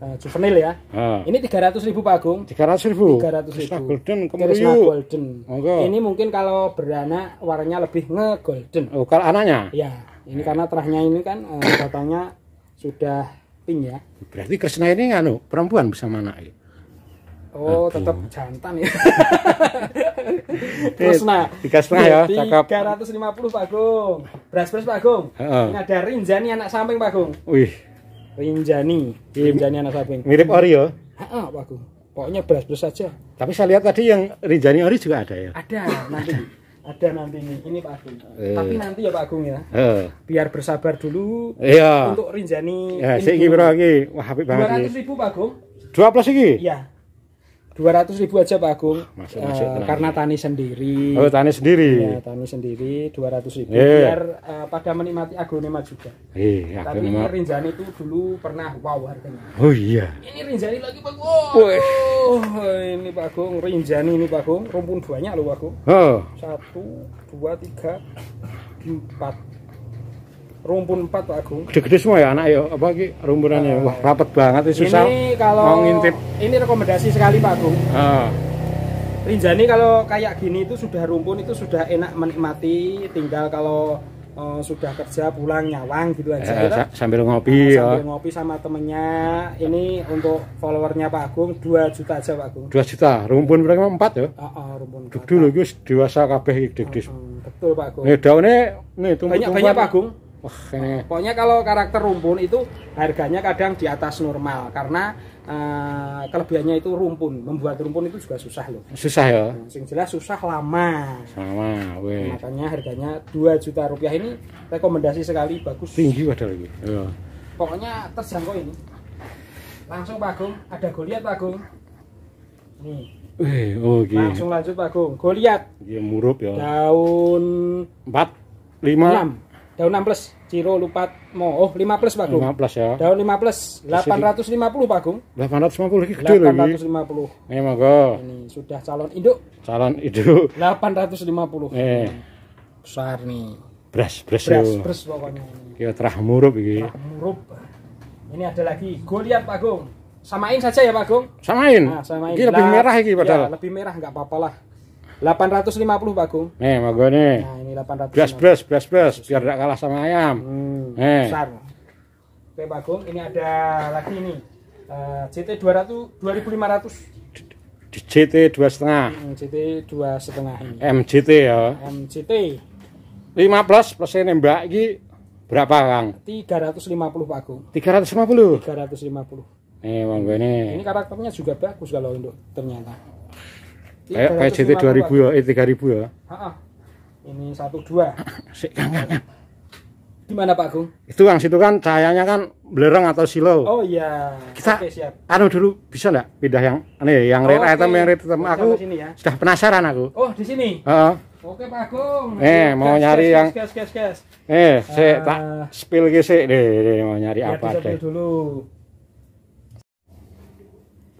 Speaker 2: uh, juvenil ya. Uh. Ini 300 ribu Pak Agung.
Speaker 1: 300 ribu. 300 ribu. Krishna Golden Krishna Golden.
Speaker 2: Okay. Ini mungkin kalau beranak warnanya lebih nge golden. Oh, kalau anaknya? Ya. Ini eh. karena terahnya ini kan uh, eh, batangnya sudah pink ya
Speaker 1: berarti Krishna ini anu perempuan bisa mana ya
Speaker 2: Oh, Aduh. tetap jantan ya. Krishna. Tiga setengah ya, cakep. 350 Pak Gung. Beras-beras Pak Gung. Uh-uh. ada Rinjani anak samping Pak Gung. Wih. Rinjani. Rinjani anak samping. Mirip Oreo. Ya? Heeh, Pak Gung. Pokoknya beras-beras saja.
Speaker 1: Tapi saya lihat tadi yang Rinjani Ori juga ada ya.
Speaker 2: Ada, nanti ada nanti nih ini Pak Agung eh. tapi nanti ya Pak Agung ya eh. biar bersabar dulu iya. untuk Rinjani ya, saya ingin berapa
Speaker 1: lagi wah habis banget 200 ribu Pak Agung 12 lagi
Speaker 2: iya dua ratus ribu aja Pak Agung ah, masuk, uh, karena tani sendiri oh tani sendiri ya, tani sendiri dua ratus ribu yeah. biar uh, pada menikmati agronema juga
Speaker 1: iya, yeah, tapi ini
Speaker 2: Rinjani itu dulu pernah wow harganya oh iya ini Rinjani lagi Pak Agung oh, ini Pak Agung Rinjani ini Pak Agung rumpun banyak loh Pak Agung oh. satu dua tiga empat rumpun empat Pak Agung. Gede-gede
Speaker 1: semua ya anak ya apa ki rumpunannya. Uh, eh, Wah, rapet banget ini susah. Ini kalau mau ngintip.
Speaker 2: Ini rekomendasi sekali Pak Agung. Uh. Rinjani kalau kayak gini itu sudah rumpun itu sudah enak menikmati, tinggal kalau uh, sudah kerja pulang nyawang gitu aja. Eh, ya,
Speaker 1: sambil ngopi sambil ya. Sambil
Speaker 2: ngopi sama temennya. Ini untuk followernya Pak Agung 2 juta aja Pak Agung.
Speaker 1: 2 juta. Rumpun berapa? 4 ya? Heeh, ah, uh, ah, uh, rumpun. Dulu guys dewasa kabeh gede-gede. Uh, uh,
Speaker 2: betul Pak Agung. Nih daunnya nih tumbuh Banyak banyak Pak Agung. Wah, ini. pokoknya kalau karakter rumpun itu harganya kadang di atas normal karena uh, kelebihannya itu rumpun. Membuat rumpun itu juga susah loh. Susah ya. sing nah, jelas susah lama.
Speaker 1: Lama, weh. Makanya
Speaker 2: harganya 2 juta rupiah ini rekomendasi sekali bagus. Tinggi
Speaker 1: padahal ini. Ya.
Speaker 2: Pokoknya terjangkau ini. Langsung Pak Agung, ada Goliat Pak Agung. Nih.
Speaker 1: Wih, oh, okay. Langsung
Speaker 2: lanjut Pak Agung. Goliat.
Speaker 1: Dia murup ya.
Speaker 2: Daun 4 5 6 Daun 6 plus, Ciro lupat mo Oh, 5 plus Pak Gung. 5 plus ya. Daun 5 plus, 850 Pak Gung.
Speaker 1: 850 lagi gede loh 850. Ini monggo.
Speaker 2: Ini sudah calon induk.
Speaker 1: Calon induk.
Speaker 2: 850. Eh. Besar nih.
Speaker 1: Beras, beras. Beras, beras pokoknya. kita terah murup ini Terah
Speaker 2: murup. Ini ada lagi Goliat Pak Gung. Samain saja ya Pak Gung. Samain. Nah, samain. Ini lebih merah ini iya, padahal. Ya, lebih merah nggak apa apa lah 850 Pak Gung.
Speaker 1: Nih, monggo nih. Nah, ini 800. Blas blas blas blas biar enggak kalah sama ayam. Hmm, nih. Besar.
Speaker 2: Oke Pak Gung, ini ada lagi nih. Uh, CT 200 2500.
Speaker 1: CT 2,5. Hmm,
Speaker 2: CT 2,5
Speaker 1: MJT ya. MJT. 15 plus ini Mbak iki berapa, Kang?
Speaker 2: 350 Pak Gung. 350. 350.
Speaker 1: Nih, monggo nih. Ini
Speaker 2: karakternya juga bagus kalau untuk ternyata. Iya, kayak dua ribu ya,
Speaker 1: eh ribu ya.
Speaker 2: Heeh. Ini 12. Sik di mana Pak Agung?
Speaker 1: Itu yang situ kan cahayanya kan belerang atau silau. Oh
Speaker 2: iya. Kita okay,
Speaker 1: anu dulu bisa enggak pindah yang ini anu ya, yang oh, red item yang red item aku ya? sudah penasaran aku. Oh, di
Speaker 2: sini. Heeh. Oke Pak Agung. Eh, mau nyari yang gas gas gas. Eh, saya tak
Speaker 1: ah. spill ge deh, deh, mau nyari apa deh.
Speaker 2: dulu.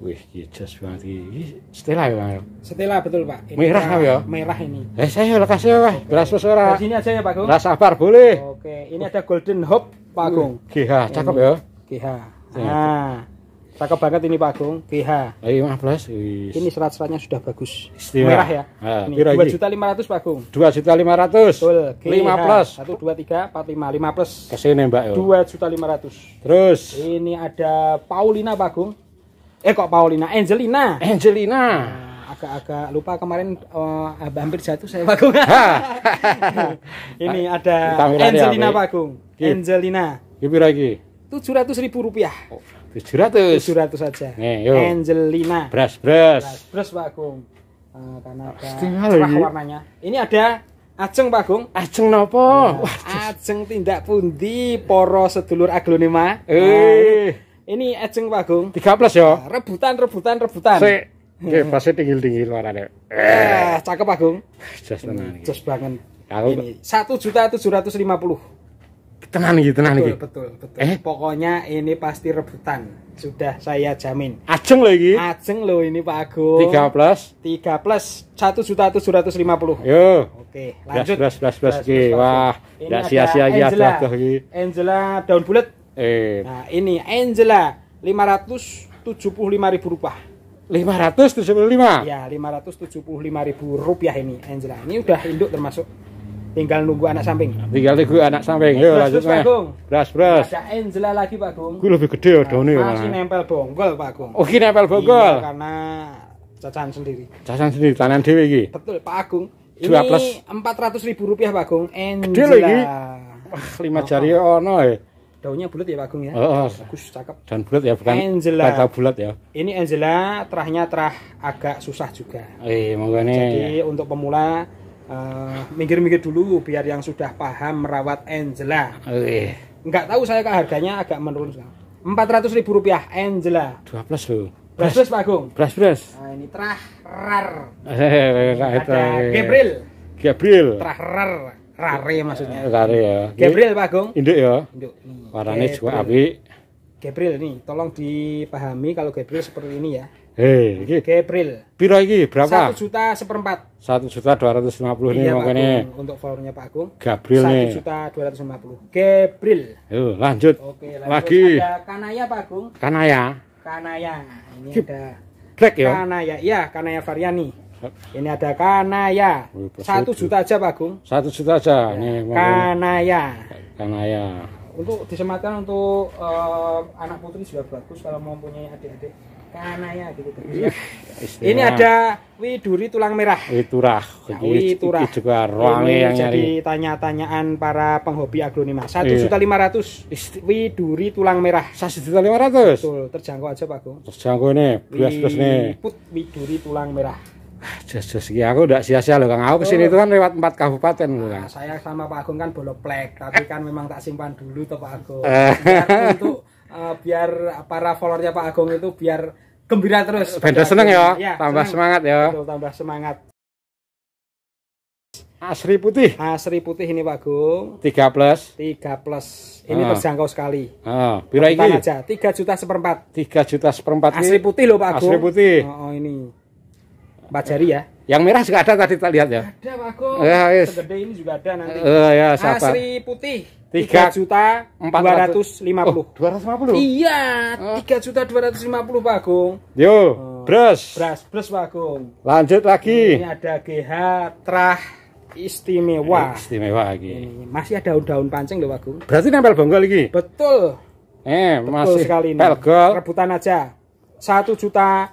Speaker 1: Wih, iya, jos banget iki. Iya, iya, Stella ya, pak.
Speaker 2: Stella betul, Pak. Ini merah ya? Merah ini.
Speaker 1: Eh, saya lekas ya, Pak. Beras wis
Speaker 2: ora. Di sini aja ya, Pak Gung. sabar, boleh. Oke, ini ada Golden Hope, Pak Gung. GH, cakep ya. GH. Nah. Cakep banget ini Pak Agung, GH.
Speaker 1: Ayo plus. Ini
Speaker 2: serat-seratnya sudah bagus. Istimewa. Merah ya. Ah, ini dua juta lima ratus Pak Agung. Ya? Dua juta lima Betul. GH. 5 plus. 1 2 3 4 5 5 plus. Kesini Mbak yo. Dua juta ratus. Terus. Ini ada Paulina Pak Agung. Eh kok Paulina? Angelina. Angelina. Nah, agak-agak lupa kemarin uh, hampir jatuh saya Pakung. ini ada ya, Angelina Pak iya. Angelina. Iya, iki lagi? Tujuh ratus ribu rupiah. Oh,
Speaker 1: tujuh ratus. Tujuh ratus saja. Angelina. Beras, beras. Beras,
Speaker 2: beras Pak Gung. Uh, eh, karena ada cerah warnanya. Ini ada Ajeng Pak Gung. Ajeng nopo? Nah, ajeng tindak pundi poros sedulur aglonema. Eh. Nah, ini aceng Pak Tiga 13 ya. Nah, rebutan rebutan rebutan. Sik.
Speaker 1: Oke, pasti tinggi-tinggi ada. Eh,
Speaker 2: ah, cakep Pak Gung. Jos tenan Just Jos
Speaker 1: banget. Kalau
Speaker 2: ini juta lima
Speaker 1: Tenan iki, tenan iki.
Speaker 2: Betul, betul, betul. Eh? Pokoknya ini pasti rebutan. Sudah saya jamin. Ajeng loh iki. Ajeng lo ini Pak Agung. 3 plus 3 plus juta puluh. Yo. Oke, lanjut. Plus plus plus, plus, Wah, enggak sia-sia iki Angela, Angela daun bulat Eh. Nah, ini Angela 575 ribu rupiah.
Speaker 1: 575?
Speaker 2: Ya, 575 ribu rupiah ini Angela. Ini udah induk termasuk tinggal nunggu anak samping.
Speaker 1: Tinggal nunggu anak samping. Yo, lanjut Pak Gung. Beras, beras. Ada
Speaker 2: Angela lagi Pak Gung. Gue
Speaker 1: lebih gede nah, ini Masih
Speaker 2: nempel bonggol Pak Gung. Oh, ini nempel bonggol. Iya, karena cacahan sendiri.
Speaker 1: Cacahan sendiri, tanah dewi ini.
Speaker 2: Betul Pak Agung. Ini empat 400 ribu rupiah Pak Agung. Angela. Gede lho iki.
Speaker 1: Wah, jari ono oh, oh. ya
Speaker 2: daunnya bulat ya Pak Agung ya oh, oh. bagus cakep
Speaker 1: dan bulat ya bukan Angela kata bulat ya
Speaker 2: ini Angela terahnya terah agak susah juga
Speaker 1: eh makanya jadi ya.
Speaker 2: untuk pemula eh, minggir-minggir uh, dulu biar yang sudah paham merawat Angela eh enggak tahu saya kak harganya agak menurun empat ratus ribu rupiah Angela
Speaker 1: dua plus loh
Speaker 2: plus plus Pak Agung plus bras nah, ini terah rar eh, eh, eh ada Gabriel Gabriel terah rar Rare maksudnya. Rare ya. Gabriel
Speaker 1: Pak Agung. Induk ya. Induk. Warnanya juga api.
Speaker 2: Gabriel nih, tolong dipahami kalau Gabriel seperti ini ya. Hei, ini Gabriel.
Speaker 1: Piro ini Berapa? Satu
Speaker 2: juta seperempat.
Speaker 1: Satu juta dua ratus lima puluh nih makanya.
Speaker 2: Untuk followernya Pak Agung. Gabriel 1 nih. Satu juta dua puluh. Gabriel.
Speaker 1: Yo, lanjut. Oke, lanjut. Lagi.
Speaker 2: Ada Kanaya Pak Agung. Kanaya. Kanaya. Ini ada Black ya. Kanaya, iya Kanaya Variani. Ini ada Kanaya. Oh, iya, Satu juta aja Pak Agung. Satu
Speaker 1: juta aja. Ya. Ini kanaya. Kanaya.
Speaker 2: Untuk disematkan untuk uh, anak putri juga bagus kalau mau punya adik-adik. Kanaya gitu. Ya. Ini ada Widuri tulang merah. Widurah. Nah, ya, Witurah. Ini juga ruangnya yang Jadi tanya-tanyaan para penghobi aglonema. Satu iya. juta lima ratus. Widuri tulang merah. Satu juta lima ratus. Terjangkau aja Pak Agung.
Speaker 1: Terjangkau ini. Biasa nih.
Speaker 2: Widuri tulang merah.
Speaker 1: Jus -jus. Ya, aku udah sia-sia loh Kang. Aku kesini oh. itu kan lewat empat kabupaten loh nah,
Speaker 2: saya sama Pak Agung kan plek, tapi kan memang tak simpan dulu tuh Pak Agung. Eh. biar untuk uh, biar para followernya Pak Agung itu biar gembira terus. Benda seneng ya, iya, tambah seneng. semangat ya. tambah semangat. Asri ah, putih. Asri ah, putih ini Pak agung tiga plus. tiga plus. Ini ah. terjangkau sekali.
Speaker 1: Ah, Berapa aja.
Speaker 2: 3 juta seperempat.
Speaker 1: tiga juta seperempat. Asri putih loh Pak agung Asri putih.
Speaker 2: Oh, oh ini empat Jari ya.
Speaker 1: Yang merah juga ada tadi kita lihat ya.
Speaker 2: Ada Pak Agung. Eh, ya, yes. Segede ini juga ada nanti. Uh, ya, sahabat. Asri putih. Tiga juta oh, ratus lima puluh. Iya, oh. tiga juta dua ratus lima puluh Pak Agung.
Speaker 1: Yo, oh, bros.
Speaker 2: Bros, Pak Agung.
Speaker 1: Lanjut lagi. Ini
Speaker 2: ada GH Trah istimewa.
Speaker 1: Istimewa lagi. Ini
Speaker 2: masih ada daun pancing loh Pak Agung.
Speaker 1: Berarti nempel bonggol lagi.
Speaker 2: Betul.
Speaker 1: Eh, Betul masih sekali ini. Pelgol.
Speaker 2: Rebutan aja. Satu juta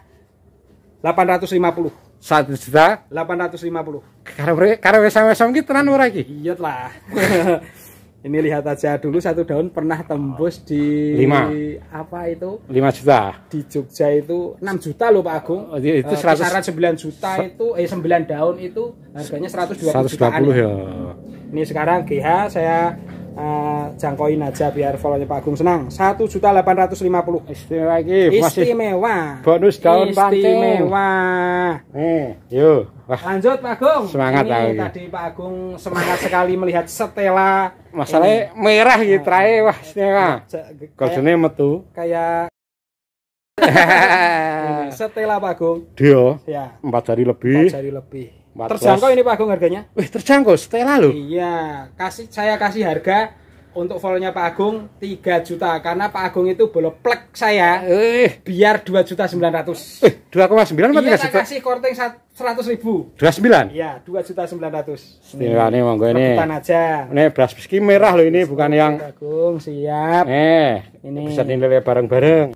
Speaker 2: 850 satu juta delapan ratus lima puluh karena wesam sama gitu kan murah gitu iya lah ini lihat aja dulu satu daun pernah tembus di lima apa itu
Speaker 1: lima juta
Speaker 2: di Jogja itu enam juta loh Pak Agung oh, iya, itu eh, seratus sembilan juta itu eh sembilan daun itu harganya seratus dua puluh ya ini sekarang GH saya Eh, jangkauin aja biar follownya Pak Agung senang. satu juta delapan ratus lima puluh Istimewa. istimewa Bonus daun panting. Istimewa. Nih, eh, yuk. Wah. Lanjut Pak Agung. Semangat Ini lagi. tadi Pak Agung semangat sekali melihat setelah Masalahnya ini. merah gitu, nah, terakhir wah istimewa. Nah, Goldennya metu. Kayak setelah Pak Agung. Dia. Ya.
Speaker 1: 4 jari lebih. 4 jari lebih. 14. Terjangkau ini
Speaker 2: Pak Agung harganya? Wih,
Speaker 1: terjangkau setelah loh.
Speaker 2: Iya, kasih saya kasih harga untuk follownya Pak Agung 3 juta karena Pak Agung itu plek saya. Eh, biar 2 juta 900. Eh,
Speaker 1: 2,9 apa iya, 3 juta? kasih
Speaker 2: korting 100 ribu 29? Iya, 2 juta 900 Stella
Speaker 1: ini monggo ini Rebutan aja Ini beras biski merah loh ini, bukan yang
Speaker 2: Pak Agung, siap
Speaker 1: Eh, ini bisa dinilai bareng-bareng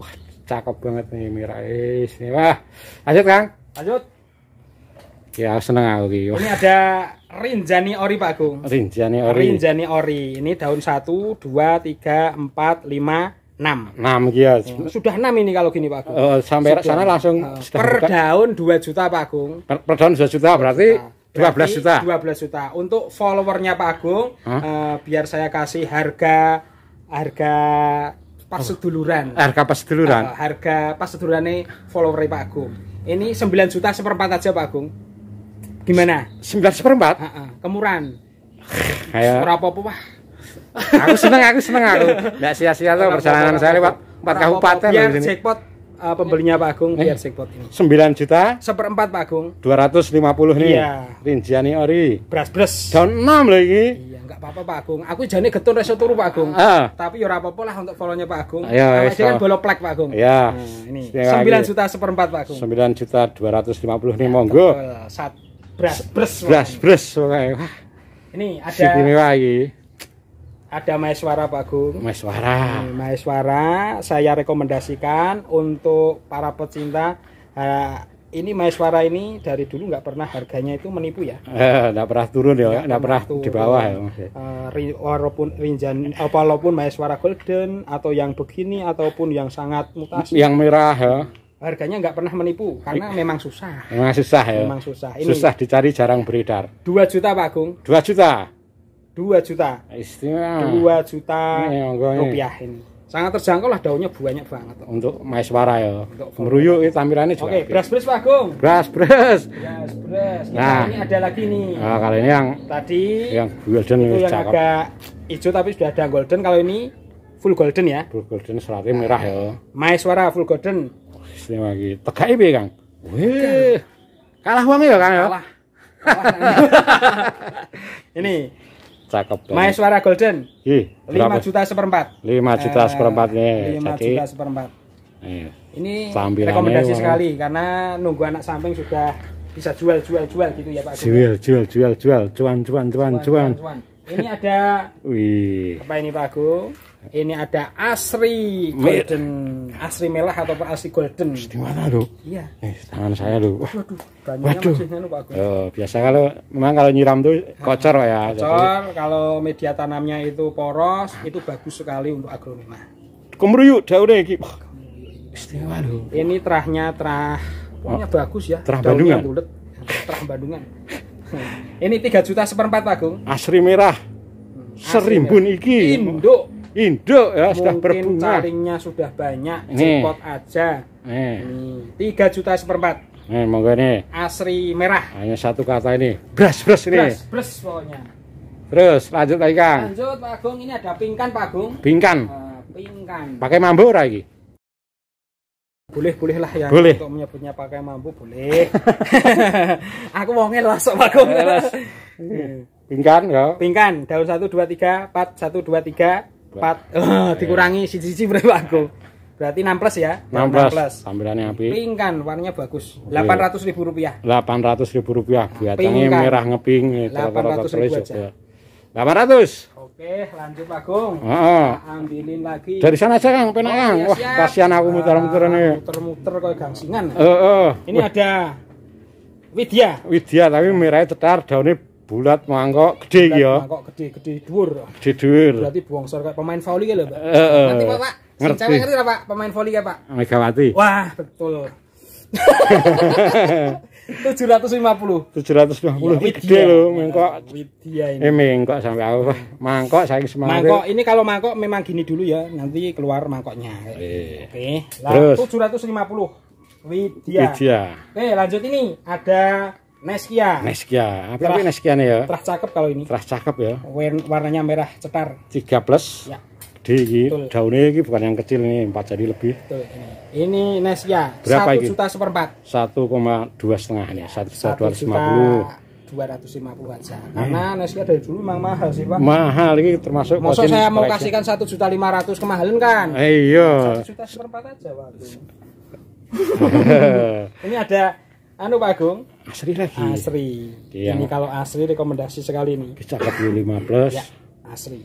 Speaker 1: Wah, cakep banget nih merah eh, ini Wah, lanjut Kang Lanjut Ya, seneng aku iki. Ini
Speaker 2: ada Rinjani Ori Pak Agung. Rinjani Ori. Rinjani Ori. Ini daun 1 2 3 4 5 6
Speaker 1: 6 iya.
Speaker 2: Sudah 6 ini kalau gini Pak Agung. Uh, sampai sudah. sana langsung uh, per buka. daun 2 juta Pak Agung.
Speaker 1: Per, per daun 2 juta berarti nah, Berarti 12 juta.
Speaker 2: 12 juta. Untuk followernya Pak Agung huh? uh, eh, biar saya kasih harga harga pas oh. seduluran, Oh, harga
Speaker 1: pas seduluran, Uh,
Speaker 2: harga pas seduluran pasedulurane follower Pak Agung. Ini 9 juta seperempat aja Pak Agung di mana? 9 seperempat. -uh. kemuran. Kayak ora apa Pak. aku seneng, aku seneng aku. Enggak sia-sia tuh perjalanan saya lewat empat kabupaten biar jackpot eh, pembelinya Pak Agung eh, biar jackpot ini.
Speaker 1: 9 juta
Speaker 2: seperempat Pak Agung.
Speaker 1: 250 nih. Iya. ori. Bras-bras. Daun 6 lagi. Iya,
Speaker 2: enggak apa-apa Pak Agung. Aku jadi getun resto turu Pak Agung. Ah. Tapi ya apa-apa lah untuk follow-nya Pak Agung. Iya, so. kan bolo plek Pak Agung. Iya. Nah, ini 9 juta seperempat Pak Agung.
Speaker 1: 9 juta 250 nih ya, monggo.
Speaker 2: Satu bras bres bras
Speaker 1: bres wah
Speaker 2: ini ada ini lagi ada Maeswara Pak Agung. Maeswara. Maeswara, saya rekomendasikan untuk para pecinta. Uh, ini Maeswara ini dari dulu nggak pernah harganya itu menipu ya.
Speaker 1: Eh, nggak pernah turun ya, nggak, pernah, turun. di bawah ya. Uh,
Speaker 2: walaupun rinjan, walaupun Maeswara Golden atau yang begini ataupun yang sangat mutasi. Yang
Speaker 1: merah ya
Speaker 2: harganya nggak pernah menipu karena iya. memang susah. Memang
Speaker 1: susah ya. Memang susah. Ini susah dicari jarang beredar.
Speaker 2: 2 juta Pak Agung. 2 juta. 2 juta. Istimewa. 2 juta ini, rupiah ini. Sangat terjangkau lah daunnya banyak banget.
Speaker 1: Untuk maiswara ya. Meruyuk itu tampilannya juga. Oke, beras-beras Pak Agung. Beras-beras.
Speaker 2: Beras-beras. Nah, ini ada lagi nih. Nah, kalau ini yang tadi yang
Speaker 1: golden itu yang cakep. agak
Speaker 2: hijau tapi sudah ada golden. Kalau ini full golden ya. Full golden seratnya merah ya. Maiswara full golden
Speaker 1: istimewa lagi Tegake piye, Kang?
Speaker 2: Wih. Kalah uang ya, Kang ya? Kalah. Ini cakep. suara Golden. Ih, 5 juta seperempat. 5 eh, juta seperempat nih. 5 juta seperempat. Ini Sambil. rekomendasi wang. Ya, sekali karena nunggu anak samping sudah bisa jual jual jual gitu ya Pak.
Speaker 1: Jual jual jual jual cuan cuan cuan cuan. cuan, cuan. Ini ada Wih.
Speaker 2: Apa ini Pak Agung? Ini ada Asri Golden, Asri Melah ataupun Asri Golden. Di mana lu? Iya.
Speaker 1: Eh, tangan saya lu.
Speaker 2: Waduh, Waduh.
Speaker 1: Ya, biasa kalau memang kalau nyiram tuh kocor ya. Kocor, Jadi...
Speaker 2: kalau media tanamnya itu poros, itu bagus sekali untuk agronoma Kemruyuk daunnya iki.
Speaker 1: Istimewa lu.
Speaker 2: Ini terahnya terah pokoknya oh, bagus ya. Terah Bandungan. Bulet. Terah Bandungan. ini tiga juta seperempat Pak
Speaker 1: Asri merah. Hmm. Serimbun iki. Induk induk ya Mungkin sudah berbunga.
Speaker 2: caringnya sudah banyak, jackpot aja. Nih. tiga juta seperempat.
Speaker 1: Nih, monggo nih
Speaker 2: Asri merah.
Speaker 1: Hanya satu kata ini. Bras bras ini. Bras
Speaker 2: bras pokoknya.
Speaker 1: Terus lanjut lagi Kang.
Speaker 2: Lanjut Pak Agung, ini ada pingkan Pak Agung. Pingkan. Uh, pingkan. Pakai
Speaker 1: mambu lagi
Speaker 2: boleh boleh lah ya boleh. untuk menyebutnya pakai mambu boleh aku mau langsung pak Agung. pingkan ya pingkan daun satu dua tiga empat satu dua tiga 4 oh, iya. dikurangi si cici berapa aku berarti 6 plus ya 6 plus, 6 plus. tampilannya api pingkan warnanya bagus 800 ribu rupiah
Speaker 1: 800 ribu rupiah biasanya merah ngeping 800 eh, ribu aja 800 ya.
Speaker 2: oke lanjut Pak Gung oh, nah, ambilin lagi dari sana aja Kang penak Kang iya, wah kasihan aku muter-muter ini ah, muter-muter kok gangsingan oh, oh. ini Wih. ada
Speaker 1: Widya Widya tapi merahnya tetar daunnya bulat mangkok gede ya
Speaker 2: mangkok gede gede dhuwur
Speaker 1: gede dhuwur berarti
Speaker 2: bongsor kayak pemain volley ya lho Pak uh, eh, uh, eh, nanti Pak Pak ngerti cewek ngerti Pak pemain volley ya Pak Megawati wah betul 750 750 ya, gede lho mangkok Widya ini eh
Speaker 1: mangkok sampai apa mangkok saya semangat mangkok
Speaker 2: ini kalau mangkok memang gini dulu ya nanti keluar mangkoknya e. oke okay. Terus. 750 Widya Widya oke lanjut ini ada Neskia.
Speaker 1: Neskia. Apa namanya Neskia nih ya? Terah
Speaker 2: cakep kalau ini. Terah cakep ya. Warn Warnanya merah cetar.
Speaker 1: 3 plus. Ya. Gede iki daunnya ini bukan yang kecil ini 4 jadi lebih. Betul ini.
Speaker 2: Ini Neskia. Berapa 1 juta seperempat.
Speaker 1: 1,2 setengah ini. 1 ya. juta
Speaker 2: 250. 250 aja. Karena hmm. Neskia dari dulu memang mahal sih, Pak. Mahal
Speaker 1: ini termasuk Maksud saya mau koleksi.
Speaker 2: kasihkan 1 juta 500 kemahalan kan? Eh, iya. 1 juta seperempat aja, Pak. ini ada anu Pak Agung, Asri lagi. Asri. Dia ini kalau Asri rekomendasi sekali ini. Kecakap
Speaker 1: 25 plus. Ya, Asri.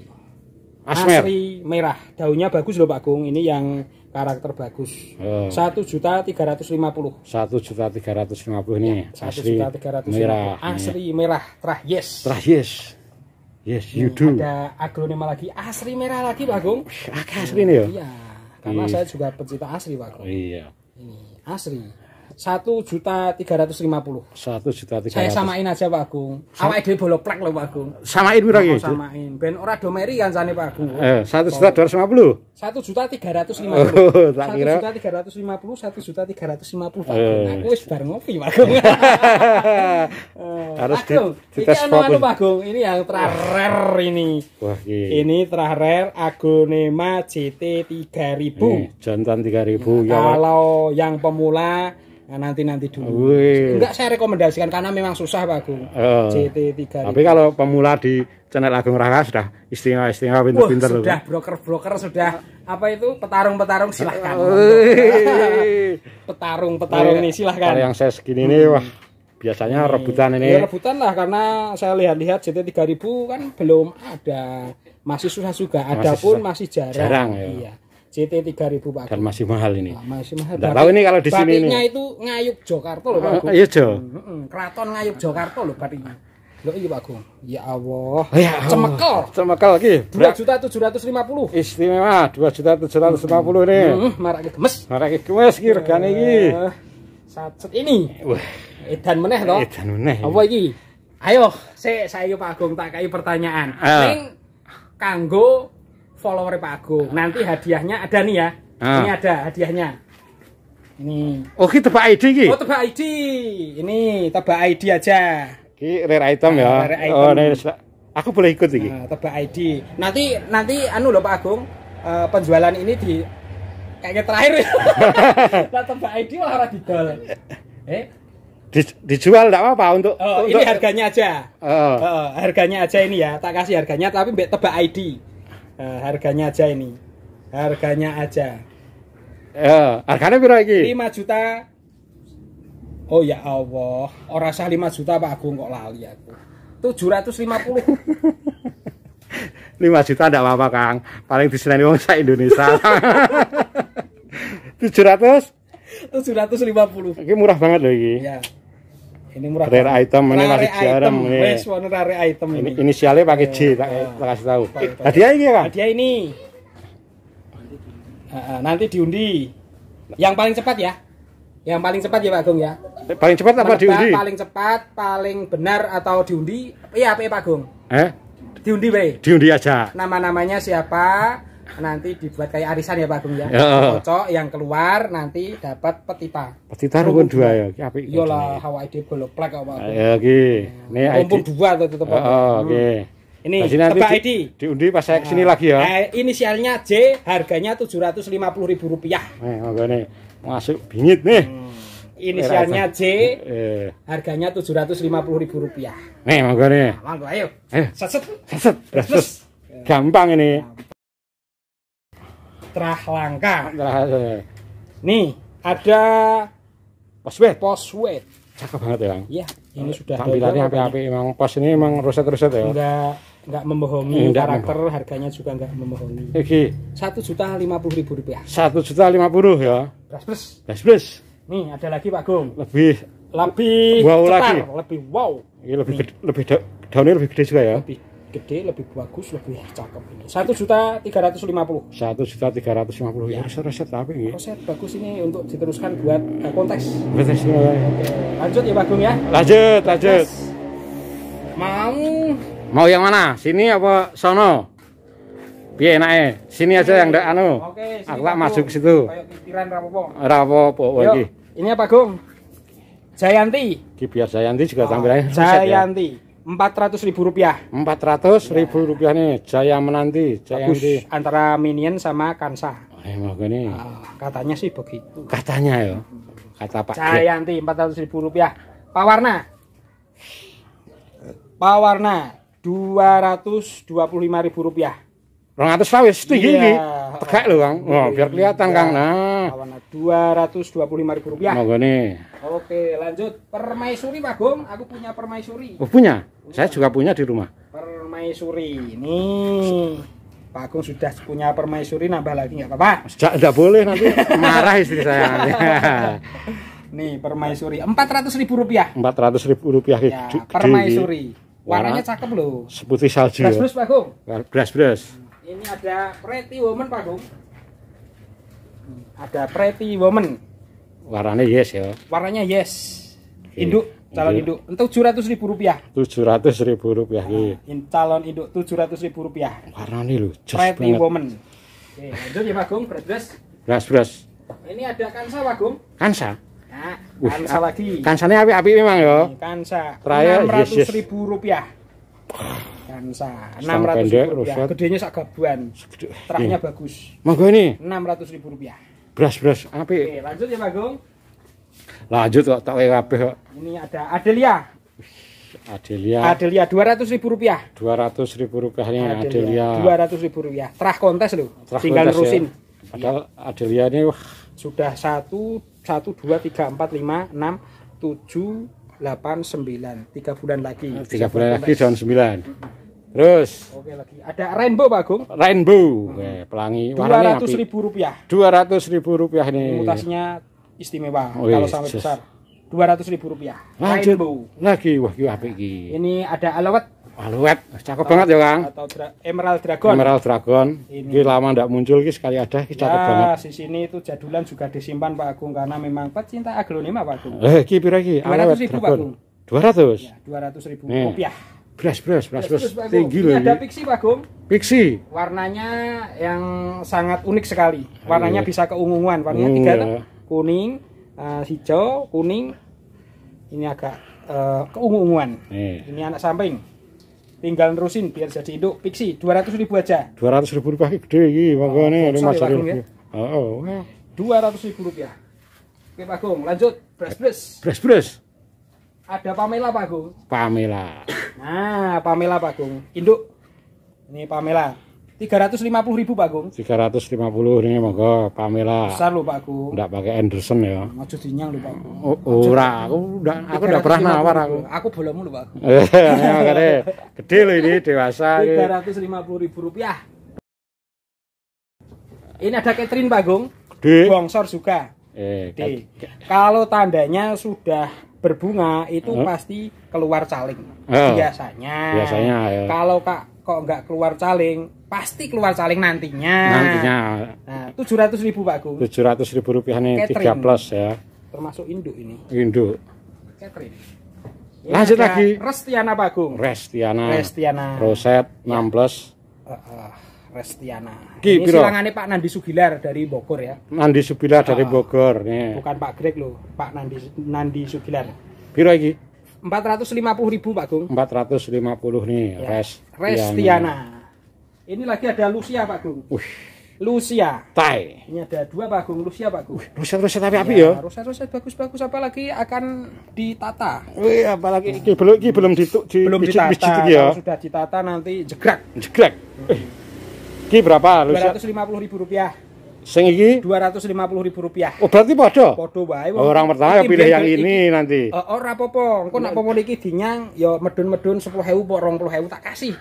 Speaker 1: Asmer.
Speaker 2: Asri merah. Daunnya bagus loh Pak Gung. Ini yang karakter bagus. Oh. Satu juta tiga ratus lima puluh.
Speaker 1: Satu juta tiga ratus lima puluh ini. Ya, satu juta merah. Asri
Speaker 2: merah. Terah yes. Terah yes.
Speaker 1: Yes, you do. Ada
Speaker 2: agronema lagi. Asri merah lagi Pak Gung. Asri ini ya. Iya. Karena iya. saya juga pecinta asri Pak Gung. Iya. Ini asri satu juta tiga ratus lima puluh satu juta tiga saya samain aja pak Agung sama ide bolok loh pak Agung samain berapa gitu samain ben ora domeri kan sana pak Agung eh satu juta dua ratus lima puluh satu juta tiga ratus lima puluh oh, satu juta tiga ratus lima puluh satu juta tiga ratus lima puluh pak eh. Agung aku wis ngopi pak Agung eh, harus di tes anu anu, pak Agung ini yang terakhir ini wah ini terakhir Agonema CT tiga ribu
Speaker 1: eh, jantan tiga ribu ya,
Speaker 2: kalau yang pemula Nah, nanti-nanti dulu. Enggak saya rekomendasikan karena memang susah Pak Agung. Uh, JT3. Tapi
Speaker 1: kalau pemula di channel Agung Raka sudah istimewa-istimewa pinter pintar loh. Sudah
Speaker 2: broker-broker sudah apa itu petarung-petarung silahkan. petarung-petarung ini silahkan. Kalau yang saya
Speaker 1: segini nih wah biasanya hmm. rebutan ini. Ya
Speaker 2: rebutan lah karena saya lihat-lihat CT 3000 kan belum ada. Masih susah juga, ada pun masih jarang. jarang ya. Iya JT 3000 Pak. Dan masih
Speaker 1: mahal ini. Nah, masih mahal. Enggak tahu ini kalau di sini ini.
Speaker 2: itu Ngayuk Jakarta loh Pak. Ah, ah, iya, Jo. Hmm, hmm, keraton Ngayuk Jakarta loh batiknya. Lho iya Pak Gung. Ya Allah. Oh, ya Allah.
Speaker 1: Cemekel. Cemekel iki.
Speaker 2: 2.750.
Speaker 1: Istimewa
Speaker 2: 2.750 ini. Heeh, hmm, marak iki gemes. Marak iki gemes iki regane iki. Eh, sacet ini. Wah. Edan meneh loh. Edan meneh. Apa iki? Ayo, saya saya Pak Agung tak kai pertanyaan. Ah. Ning kanggo follower Pak Agung. Nanti hadiahnya ada nih ya. Ah. Ini ada hadiahnya.
Speaker 1: Ini. Oh, kita tebak ID iki. Oh, tebak
Speaker 2: ID. Ini tebak ID aja. Ki rare item ya. Ah, oh, rare item. Oh, Aku boleh ikut iki. Nah, tebak ID. Nanti nanti anu loh Pak Agung, uh, penjualan ini di kayaknya terakhir. Lah tebak ID lah ora didol. Eh, dijual enggak apa-apa untuk, oh, untuk ini harganya aja. Oh. oh. harganya aja ini ya. Tak kasih harganya tapi tebak ID uh, harganya aja ini harganya aja uh, harganya berapa lagi 5 juta oh ya Allah orang sah 5 juta Pak Agung kok lali aku 750 5
Speaker 1: juta enggak apa-apa Kang paling disenani orang saya Indonesia 700
Speaker 2: 750 ini murah
Speaker 1: banget lagi ini ya
Speaker 2: ini murah rare item ini masih jarang ini wes rare item
Speaker 1: ini, ini inisialnya pakai J iya. tak, tak kasih tahu hadiah
Speaker 2: ini kan hadiah ini nanti diundi yang paling cepat ya yang paling cepat ya Pak Agung ya paling cepat apa diundi paling cepat paling benar atau diundi iya apa ya Pak Agung
Speaker 1: eh diundi baik diundi aja
Speaker 2: nama-namanya siapa nanti dibuat kayak arisan ya Pak Agung ya. cocok ya. yang keluar nanti dapat petita.
Speaker 1: Petita rumpun dua ya.
Speaker 2: Apik. Iya lah hawa ide golok plek Pak Agung. Ya
Speaker 1: iki. Rumpun hmm.
Speaker 2: dua tuh tetep. Oh, oke.
Speaker 1: Hmm. Ini tebak id
Speaker 2: Diundi pas saya nah. kesini lagi ya. Eh, inisialnya J, harganya Rp750.000. Eh,
Speaker 1: makanya masuk bingit nih. Hmm.
Speaker 2: Inisialnya J, eh. harganya Rp750.000.
Speaker 1: Nih, makanya. Nah, monggo ayo.
Speaker 2: Ayo. Eh. Seset. Seset.
Speaker 1: Gampang ini
Speaker 2: terah langka. Iya, iya. Nih, ada poswet, poswet. Cakep banget ya, Iya, ini eh, sudah tampilannya
Speaker 1: api-api emang pos ini emang ruset-ruset ya.
Speaker 2: Enggak enggak membohongi enggak karakter, membohong. harganya juga enggak membohongi. Oke. Satu juta lima puluh ribu rupiah.
Speaker 1: Satu juta lima puluh ya. Plus plus. Plus plus.
Speaker 2: Nih, ada lagi Pak Gung. Lebih lebih wow cetar, lagi. lebih wow.
Speaker 1: Ini lebih gede, lebih daunnya lebih gede juga ya. Lebih
Speaker 2: gede lebih bagus lebih cakep ini satu juta tiga ratus lima puluh satu juta tiga ratus lima puluh ya reset apa tapi Reset bagus ini untuk diteruskan buat uh, eh, Betul kontes ya. ya. lanjut ya Pak Gung ya lanjut lanjut mau
Speaker 1: mau yang mana sini apa sono enak ya. Sini aja yang ndak anu. Oke, aku masuk situ. Kayak
Speaker 2: pikiran rapopo.
Speaker 1: Rapopo lagi. Ini apa, Gung? Jayanti. Ki biar Jayanti juga oh, ah, tampilannya. Jayanti.
Speaker 2: Ya? ratus ribu rupiah
Speaker 1: empat ya. ribu rupiah nih Jaya Menanti Jaya Bagus, Menanti.
Speaker 2: antara Minion sama Kansa
Speaker 1: eh, ini. Uh, ah,
Speaker 2: katanya sih begitu
Speaker 1: katanya ya kata Pak Jayanti
Speaker 2: ratus ribu rupiah Pak Warna Pak Warna dua dua ratus puluh lima ribu rupiah
Speaker 1: 200 sawis tinggi iya. Yeah. tegak loh Kang oh, biar iya, kelihatan nah. ratus Kang
Speaker 2: nah lima ribu rupiah Oke lanjut permaisuri Pak Gong aku punya permaisuri
Speaker 1: oh, punya saya juga punya di rumah.
Speaker 2: Permaisuri ini Pak Agung sudah punya permaisuri nambah lagi nggak apa-apa?
Speaker 1: Tidak boleh nanti marah istri saya.
Speaker 2: Nih permaisuri empat ratus ribu rupiah.
Speaker 1: Empat ratus ribu rupiah. Ya, permaisuri.
Speaker 2: Warnanya cakep loh. Seputih salju. Brush ya. brush Pak Agung. Brush brush. Hmm, ini ada pretty woman Pak Agung. Hmm, ada pretty woman.
Speaker 1: Warnanya yes ya.
Speaker 2: Warnanya yes. Induk calon iya. induk untuk tujuh ratus ribu rupiah
Speaker 1: tujuh ratus ribu rupiah nah,
Speaker 2: in, calon induk tujuh ratus ribu rupiah
Speaker 1: warna nih lu pretty banget. woman
Speaker 2: lanjut ya Pak Gung, beres beres beres ini ada kansa Pak Gung kansa nah, Wih, kansa lagi
Speaker 1: kansanya api-api memang yo kansa enam ratus yes, yes.
Speaker 2: ribu rupiah kansa enam ratus ribu rupiah rusak. gedenya sak gabuan teraknya iya. bagus monggo ini enam ratus ribu rupiah beras beras api Oke, lanjut ya Pak Gung
Speaker 1: lanjut kok tak kabeh kok
Speaker 2: ini ada Adelia Adelia Adelia dua ratus ribu rupiah
Speaker 1: Dua ratus ribu rupiah ini Adelia Dua
Speaker 2: ratus ribu rupiah terah kontes loh tinggal kontes ya. nerusin ada
Speaker 1: Adelia ini wah.
Speaker 2: sudah satu satu dua tiga empat lima enam tujuh delapan sembilan tiga bulan lagi tiga bulan lagi tahun
Speaker 1: sembilan Terus. Oke
Speaker 2: lagi. Ada
Speaker 1: rainbow Pak Agung. Rainbow. Hmm. Oke, pelangi. Dua ratus ribu rupiah. Dua ratus ribu rupiah ini. Mutasinya
Speaker 2: istimewa oh, kalau iya, sampai just. besar dua ratus ribu rupiah lanjut
Speaker 1: bu lagi wah gila apa ini
Speaker 2: ada alawat alawat cakep banget ya kang atau dra emerald dragon emerald
Speaker 1: dragon ini Gila, lama tidak muncul guys sekali ada ini cakep ya, banget
Speaker 2: di sini itu jadulan juga disimpan pak agung karena memang pecinta aglonema pak agung eh kipi lagi dua ratus ribu pak agung dua ratus ya, dua ratus ribu Nih. rupiah
Speaker 1: Beras, beras, beras, beras. Tinggi loh. Ada pixi Pak Agung Pixi.
Speaker 2: Warnanya yang sangat unik sekali. Warnanya iya. bisa keunguan. Warnanya tiga iya kuning uh, hijau kuning ini agak uh, keungu-unguan eh. ini anak samping tinggal nerusin biar jadi induk pixi 200 ribu aja
Speaker 1: 200 ribu rupiah gede oh, ini makanya oh, ini mas ya, oh, oh.
Speaker 2: 200 ribu rupiah oke Pak Gung lanjut bres bres bres bres ada Pamela Pak Gung
Speaker 1: Pamela
Speaker 2: nah Pamela Pak Gung induk ini Pamela 350 ribu Pak Agung.
Speaker 1: 350 ini monggo Pamela. Besar lho Pak Agung. Enggak pakai Anderson ya.
Speaker 2: Maju dinyang lho Pak Agung. Ora, aku enggak aku enggak pernah nawar aku. Aku bolomu lho Pak eh, Agung. Ya, Makane gede lho ini dewasa. 350 ribu rupiah. Ini ada Catherine Pak Agung. Gede. Bongsor juga. Eh, Kalau tandanya sudah berbunga itu huh? pasti keluar caling. Oh. Biasanya. Biasanya. Ya. Kalau Kak kok nggak keluar caling pasti keluar saling nantinya. Nantinya. Nah, tujuh ratus ribu pak Gung.
Speaker 1: Tujuh ratus ribu rupiah nih tiga plus ya.
Speaker 2: Termasuk induk ini. Induk. Catering. Lanjut lagi. Restiana Pak Gung. Restiana. Restiana.
Speaker 1: Roset ya. enam plus.
Speaker 2: Uh, uh, Restiana. Ki, ini silangannya Pak Nandi Sugilar dari Bogor ya. Nandi Sugilar dari eh, Bogor. Nih. Ya. Bukan Pak Greg loh, Pak Nandi Nandi Sugilar. ratus lima puluh ribu Pak Gung. puluh nih, ya. Restiana. Restiana. Ini lagi ada Lucia Pak Gung. Wih. Lucia. Tai. Ini ada dua Pak Gung, Lucia Pak Gung.
Speaker 1: Ruset-ruset tapi api iya, ya.
Speaker 2: Rusa rusa bagus-bagus apalagi akan ditata. Wih, apalagi ini
Speaker 1: belum iki belum ditu, di belum ditata. ya. Sudah
Speaker 2: ditata nanti
Speaker 1: jegrek. Jegrek. Hmm. Ki berapa Lucia?
Speaker 2: 250 ribu rupiah. Sing iki 250.000 rupiah. Oh,
Speaker 1: berarti padha.
Speaker 2: Padha wae. Oh, orang pertama ya pilih yang ini nanti. Heeh, eh, ora apa-apa. Engko nak popo iki dinyang ya medun-medun 10.000 po 20.000 tak kasih.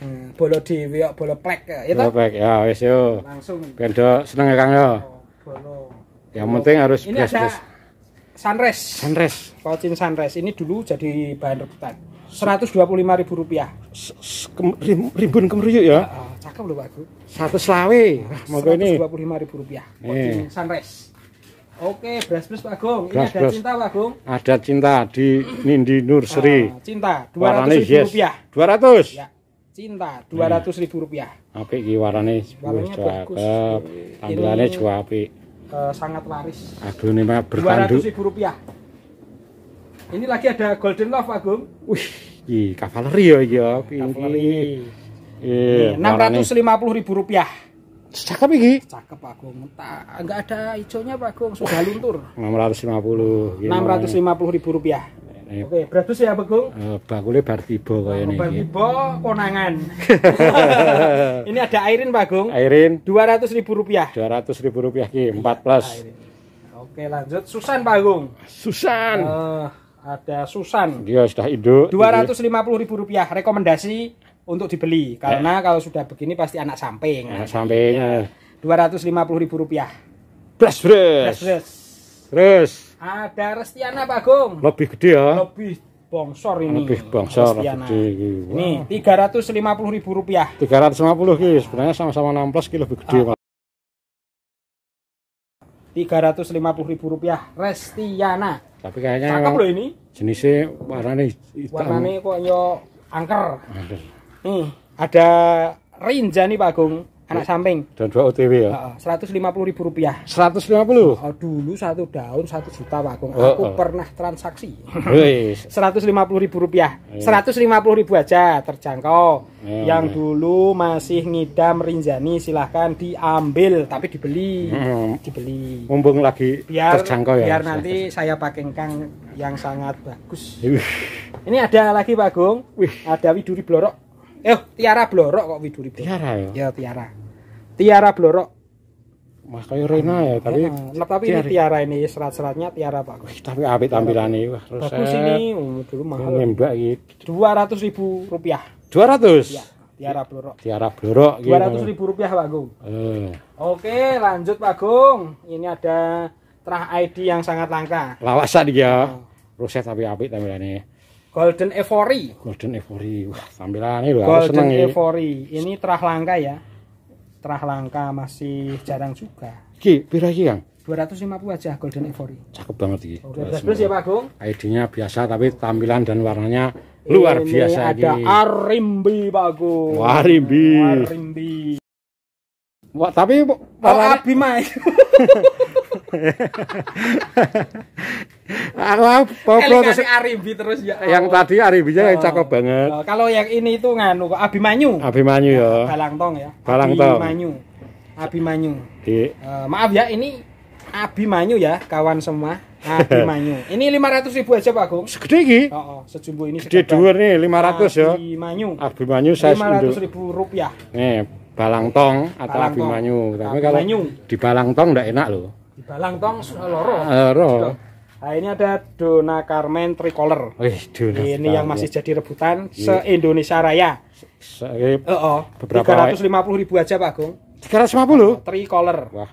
Speaker 2: Hmm, bolo dhewe kok bolo plek ya ta.
Speaker 1: Plek ya wis yo. Langsung. Ben seneng ya Kang ya. Bolo. Yang penting harus ini ada best.
Speaker 2: sunrise. Sunrise. Paucin sunrise ini dulu jadi bahan rebutan. 125 ribu rupiah.
Speaker 1: Rimbun kemeriuk ya.
Speaker 2: uh, cakep loh bagus
Speaker 1: satu selawe. Monggo ini.
Speaker 2: ribu rupiah. Iya. ini sunrise. Oke, beras-beras Pak Agung. Ini ada cinta Pak Agung.
Speaker 1: Ada cinta di Nindi Nurseri. Ah, cinta 200 ribu yes. rupiah. 200.
Speaker 2: Ya. Cinta 200 hmm. ribu rupiah.
Speaker 1: oke okay, warnane juga apik. Tampilannya juga apik.
Speaker 2: Uh, sangat laris.
Speaker 1: Aduh ini mah bertanduk. 200 ribu
Speaker 2: rupiah. Ini lagi ada Golden Love Agung. Wih,
Speaker 1: i kavaleri ya iki ya, Kavaleri. Iya, enam ratus
Speaker 2: lima ribu rupiah. Cakep iki. Cakep Agung. Enggak ada hijaunya Pak Agung, sudah luntur.
Speaker 1: 650. ratus lima puluh. Iya, enam ratus
Speaker 2: ribu rupiah. Oke, beratus ya Begung? Uh, eh, bakule bar tiba kaya niki. konangan. ini ada Airin Pak Gung. Airin. 200 ribu rupiah.
Speaker 1: 200 ribu rupiah ki Empat plus.
Speaker 2: Oke Oke, lanjut Susan Pak Gung. Susan. Uh, ada Susan. Dia sudah induk. Dua ratus lima puluh ribu rupiah rekomendasi untuk dibeli eh. karena eh. kalau sudah begini pasti anak samping. Anak samping. Iya. Eh. Dua ratus lima puluh ribu rupiah.
Speaker 1: Plus bres. Plus bres.
Speaker 2: Ada Restiana Pak Gung.
Speaker 1: Lebih gede ya. Lebih
Speaker 2: bongsor ini. Lebih bongsor Restiana. gede. Gitu. Nih tiga ratus lima puluh ribu rupiah.
Speaker 1: Tiga ratus lima puluh ki gitu. sebenarnya sama-sama enam plus ki gitu. lebih gede ah.
Speaker 2: Tiga ratus lima puluh ribu rupiah Restiana.
Speaker 1: Tapi kayaknya cakep loh ini. Jenisnya warnanya hitam. Warnanya
Speaker 2: kok yo angker. Angker. Nih, ada rinja nih Pak Agung anak samping
Speaker 1: dan dua OTW ya
Speaker 2: seratus lima puluh ribu rupiah seratus lima puluh oh, dulu satu daun satu juta pak Agung aku oh, oh, pernah transaksi seratus lima puluh ribu rupiah iya. seratus lima puluh ribu aja terjangkau oh, yang dulu masih ngidam Rinjani silahkan diambil tapi dibeli hmm.
Speaker 1: dibeli mumpung lagi biar, terjangkau ya biar nanti
Speaker 2: saya pakai kang yang sangat bagus ini ada lagi pak Agung Wih. ada Widuri Blorok Eh, Tiara Blorok kok Widuri Blorok. Tiara ya. Ya Tiara. Tiara Blorok. Mas kayu Rena ya, tapi ya, tapi ini Tiara ini serat-seratnya Tiara Pak. Wih, tapi apik tampilannya
Speaker 1: wah. Terus bagus ini
Speaker 2: oh, dulu mahal. Nembak gitu. ratus ribu rupiah. 200? ratus iya, Tiara Blorok. Tiara Blorok gitu. ratus ribu rupiah Pak Gung. Eh. Oke, lanjut Pak Gung. Ini ada terah ID yang sangat langka.
Speaker 1: Lawasan dia. Ya. Oh. Nah. Ruset tapi apik tampilannya.
Speaker 2: Golden Evory.
Speaker 1: Golden Evory. Wah, sambilan ini aku Golden
Speaker 2: Evory. Ini terah langka ya. Terah langka masih jarang juga.
Speaker 1: Ki, pira iki, Kang?
Speaker 2: 250 aja Golden Evory.
Speaker 1: Cakep banget iki. Oh, terus ya, Pak Agung. ID-nya biasa tapi tampilan dan warnanya luar ini biasa ada ini. Ada
Speaker 2: Arimbi, Pak Agung. Arimbi. Arimbi. Wah, tapi para oh, Abima aku mau terus Arimbi terus ya. Yang oh. tadi Aribinya oh. yang cakep oh. banget. Oh, kalau yang ini itu nganu kok Abimanyu.
Speaker 1: Abimanyu ya, ya.
Speaker 2: Balangtong ya. Balangtong. Abimanyu. Abimanyu. Di. Uh, maaf ya ini Abimanyu ya kawan semua. Abimanyu. ini 500 ribu aja Pak Agung. Segede iki. Oh, oh, sejumbo ini segede. Gede
Speaker 1: dhuwur nih 500 ya. Abimanyu. Abimanyu saya 500
Speaker 2: ribu rupiah.
Speaker 1: Nih, Balangtong atau Balangtong. Abimanyu. Tapi kalau di Balangtong enggak enak loh
Speaker 2: di Balang Tong eh, loro. Eh, loro. Nah, ini ada Dona Carmen Tricolor.
Speaker 1: Wih, Dona ini yang masih jadi
Speaker 2: rebutan iya. se-Indonesia Raya.
Speaker 1: Se -se oh, oh. Beberapa 350
Speaker 2: ribu aja Pak lima
Speaker 1: 350?
Speaker 2: Tricolor. Wah,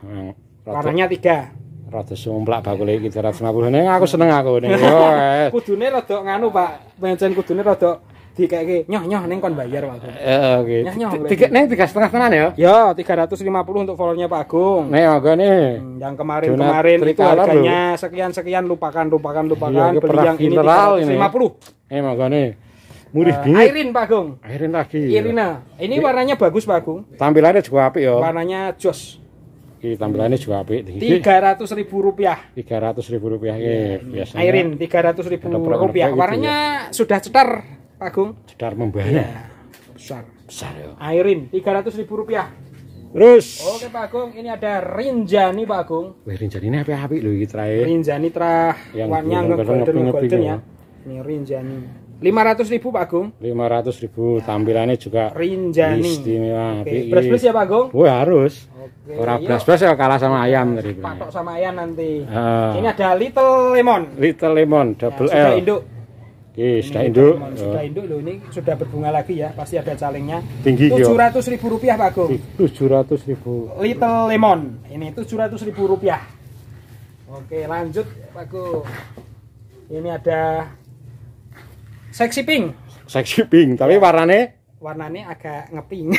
Speaker 2: warnanya tiga.
Speaker 1: rada somplak bakul iki 350 Ini aku seneng aku ning. Eh.
Speaker 2: Kudune rada nganu Pak, pancen kudune rada di kayak gini nyoh nyoh neng kon bayar waktu uh, eh, oke eh, oke. Nyoh nyoh. Tiga neng tiga setengah setengah ya? Ya, tiga ratus lima puluh untuk followernya Pak Agung. Nih, agak nih. Hmm, yang kemarin Jonat kemarin itu harganya bro. sekian sekian lupakan lupakan lupakan. Iya, beli yang ini tiga ratus lima puluh.
Speaker 1: Eh, agak nih. Murih uh, Airin
Speaker 2: Pak Agung. Airin
Speaker 1: lagi. Irina.
Speaker 2: Ini iya. warnanya bagus Pak Agung.
Speaker 1: Tampilannya juga api ya.
Speaker 2: Warnanya jos.
Speaker 1: Iki iya, tampilannya juga apik. Tiga
Speaker 2: ratus ribu rupiah.
Speaker 1: Tiga ratus ribu rupiah, ya, biasanya. Airin
Speaker 2: tiga ratus ribu rupiah. Gitu, warnanya ya. sudah cetar Agung? Cedar
Speaker 1: membayar Ya, iya.
Speaker 2: besar. Besar ya. Airin, tiga ratus ribu rupiah.
Speaker 1: Terus. Oke
Speaker 2: Pak Agung, ini ada Rinjani Pak Agung.
Speaker 1: Wah, Rinjani ini api-api loh ini terakhir.
Speaker 2: Rinjani terah. yang warnanya golden golden ya. ya. Ini Rinjani. lima ratus ribu Pak Agung.
Speaker 1: ratus ribu ya. tampilannya juga Rinjani. Istimewa. Oke, okay. ya Pak Agung? Wah, harus. Oke. Orang blas-blas ya kalah sama ayam tadi.
Speaker 2: Patok sama ayam nanti. Uh. Ini ada Little Lemon.
Speaker 1: Little Lemon double ya, L. Induk. Oke, sudah induk. Oh. Sudah induk
Speaker 2: loh ini sudah berbunga lagi ya, pasti ada calengnya. Tinggi tujuh ratus ribu rupiah Pak Agung.
Speaker 1: Tujuh ratus ribu.
Speaker 2: Little lemon, ini tujuh ratus ribu rupiah. Oke, lanjut Pak Agung. Ini ada seksi pink.
Speaker 1: Seksi pink, tapi warnanya
Speaker 2: warnanya agak ngeping,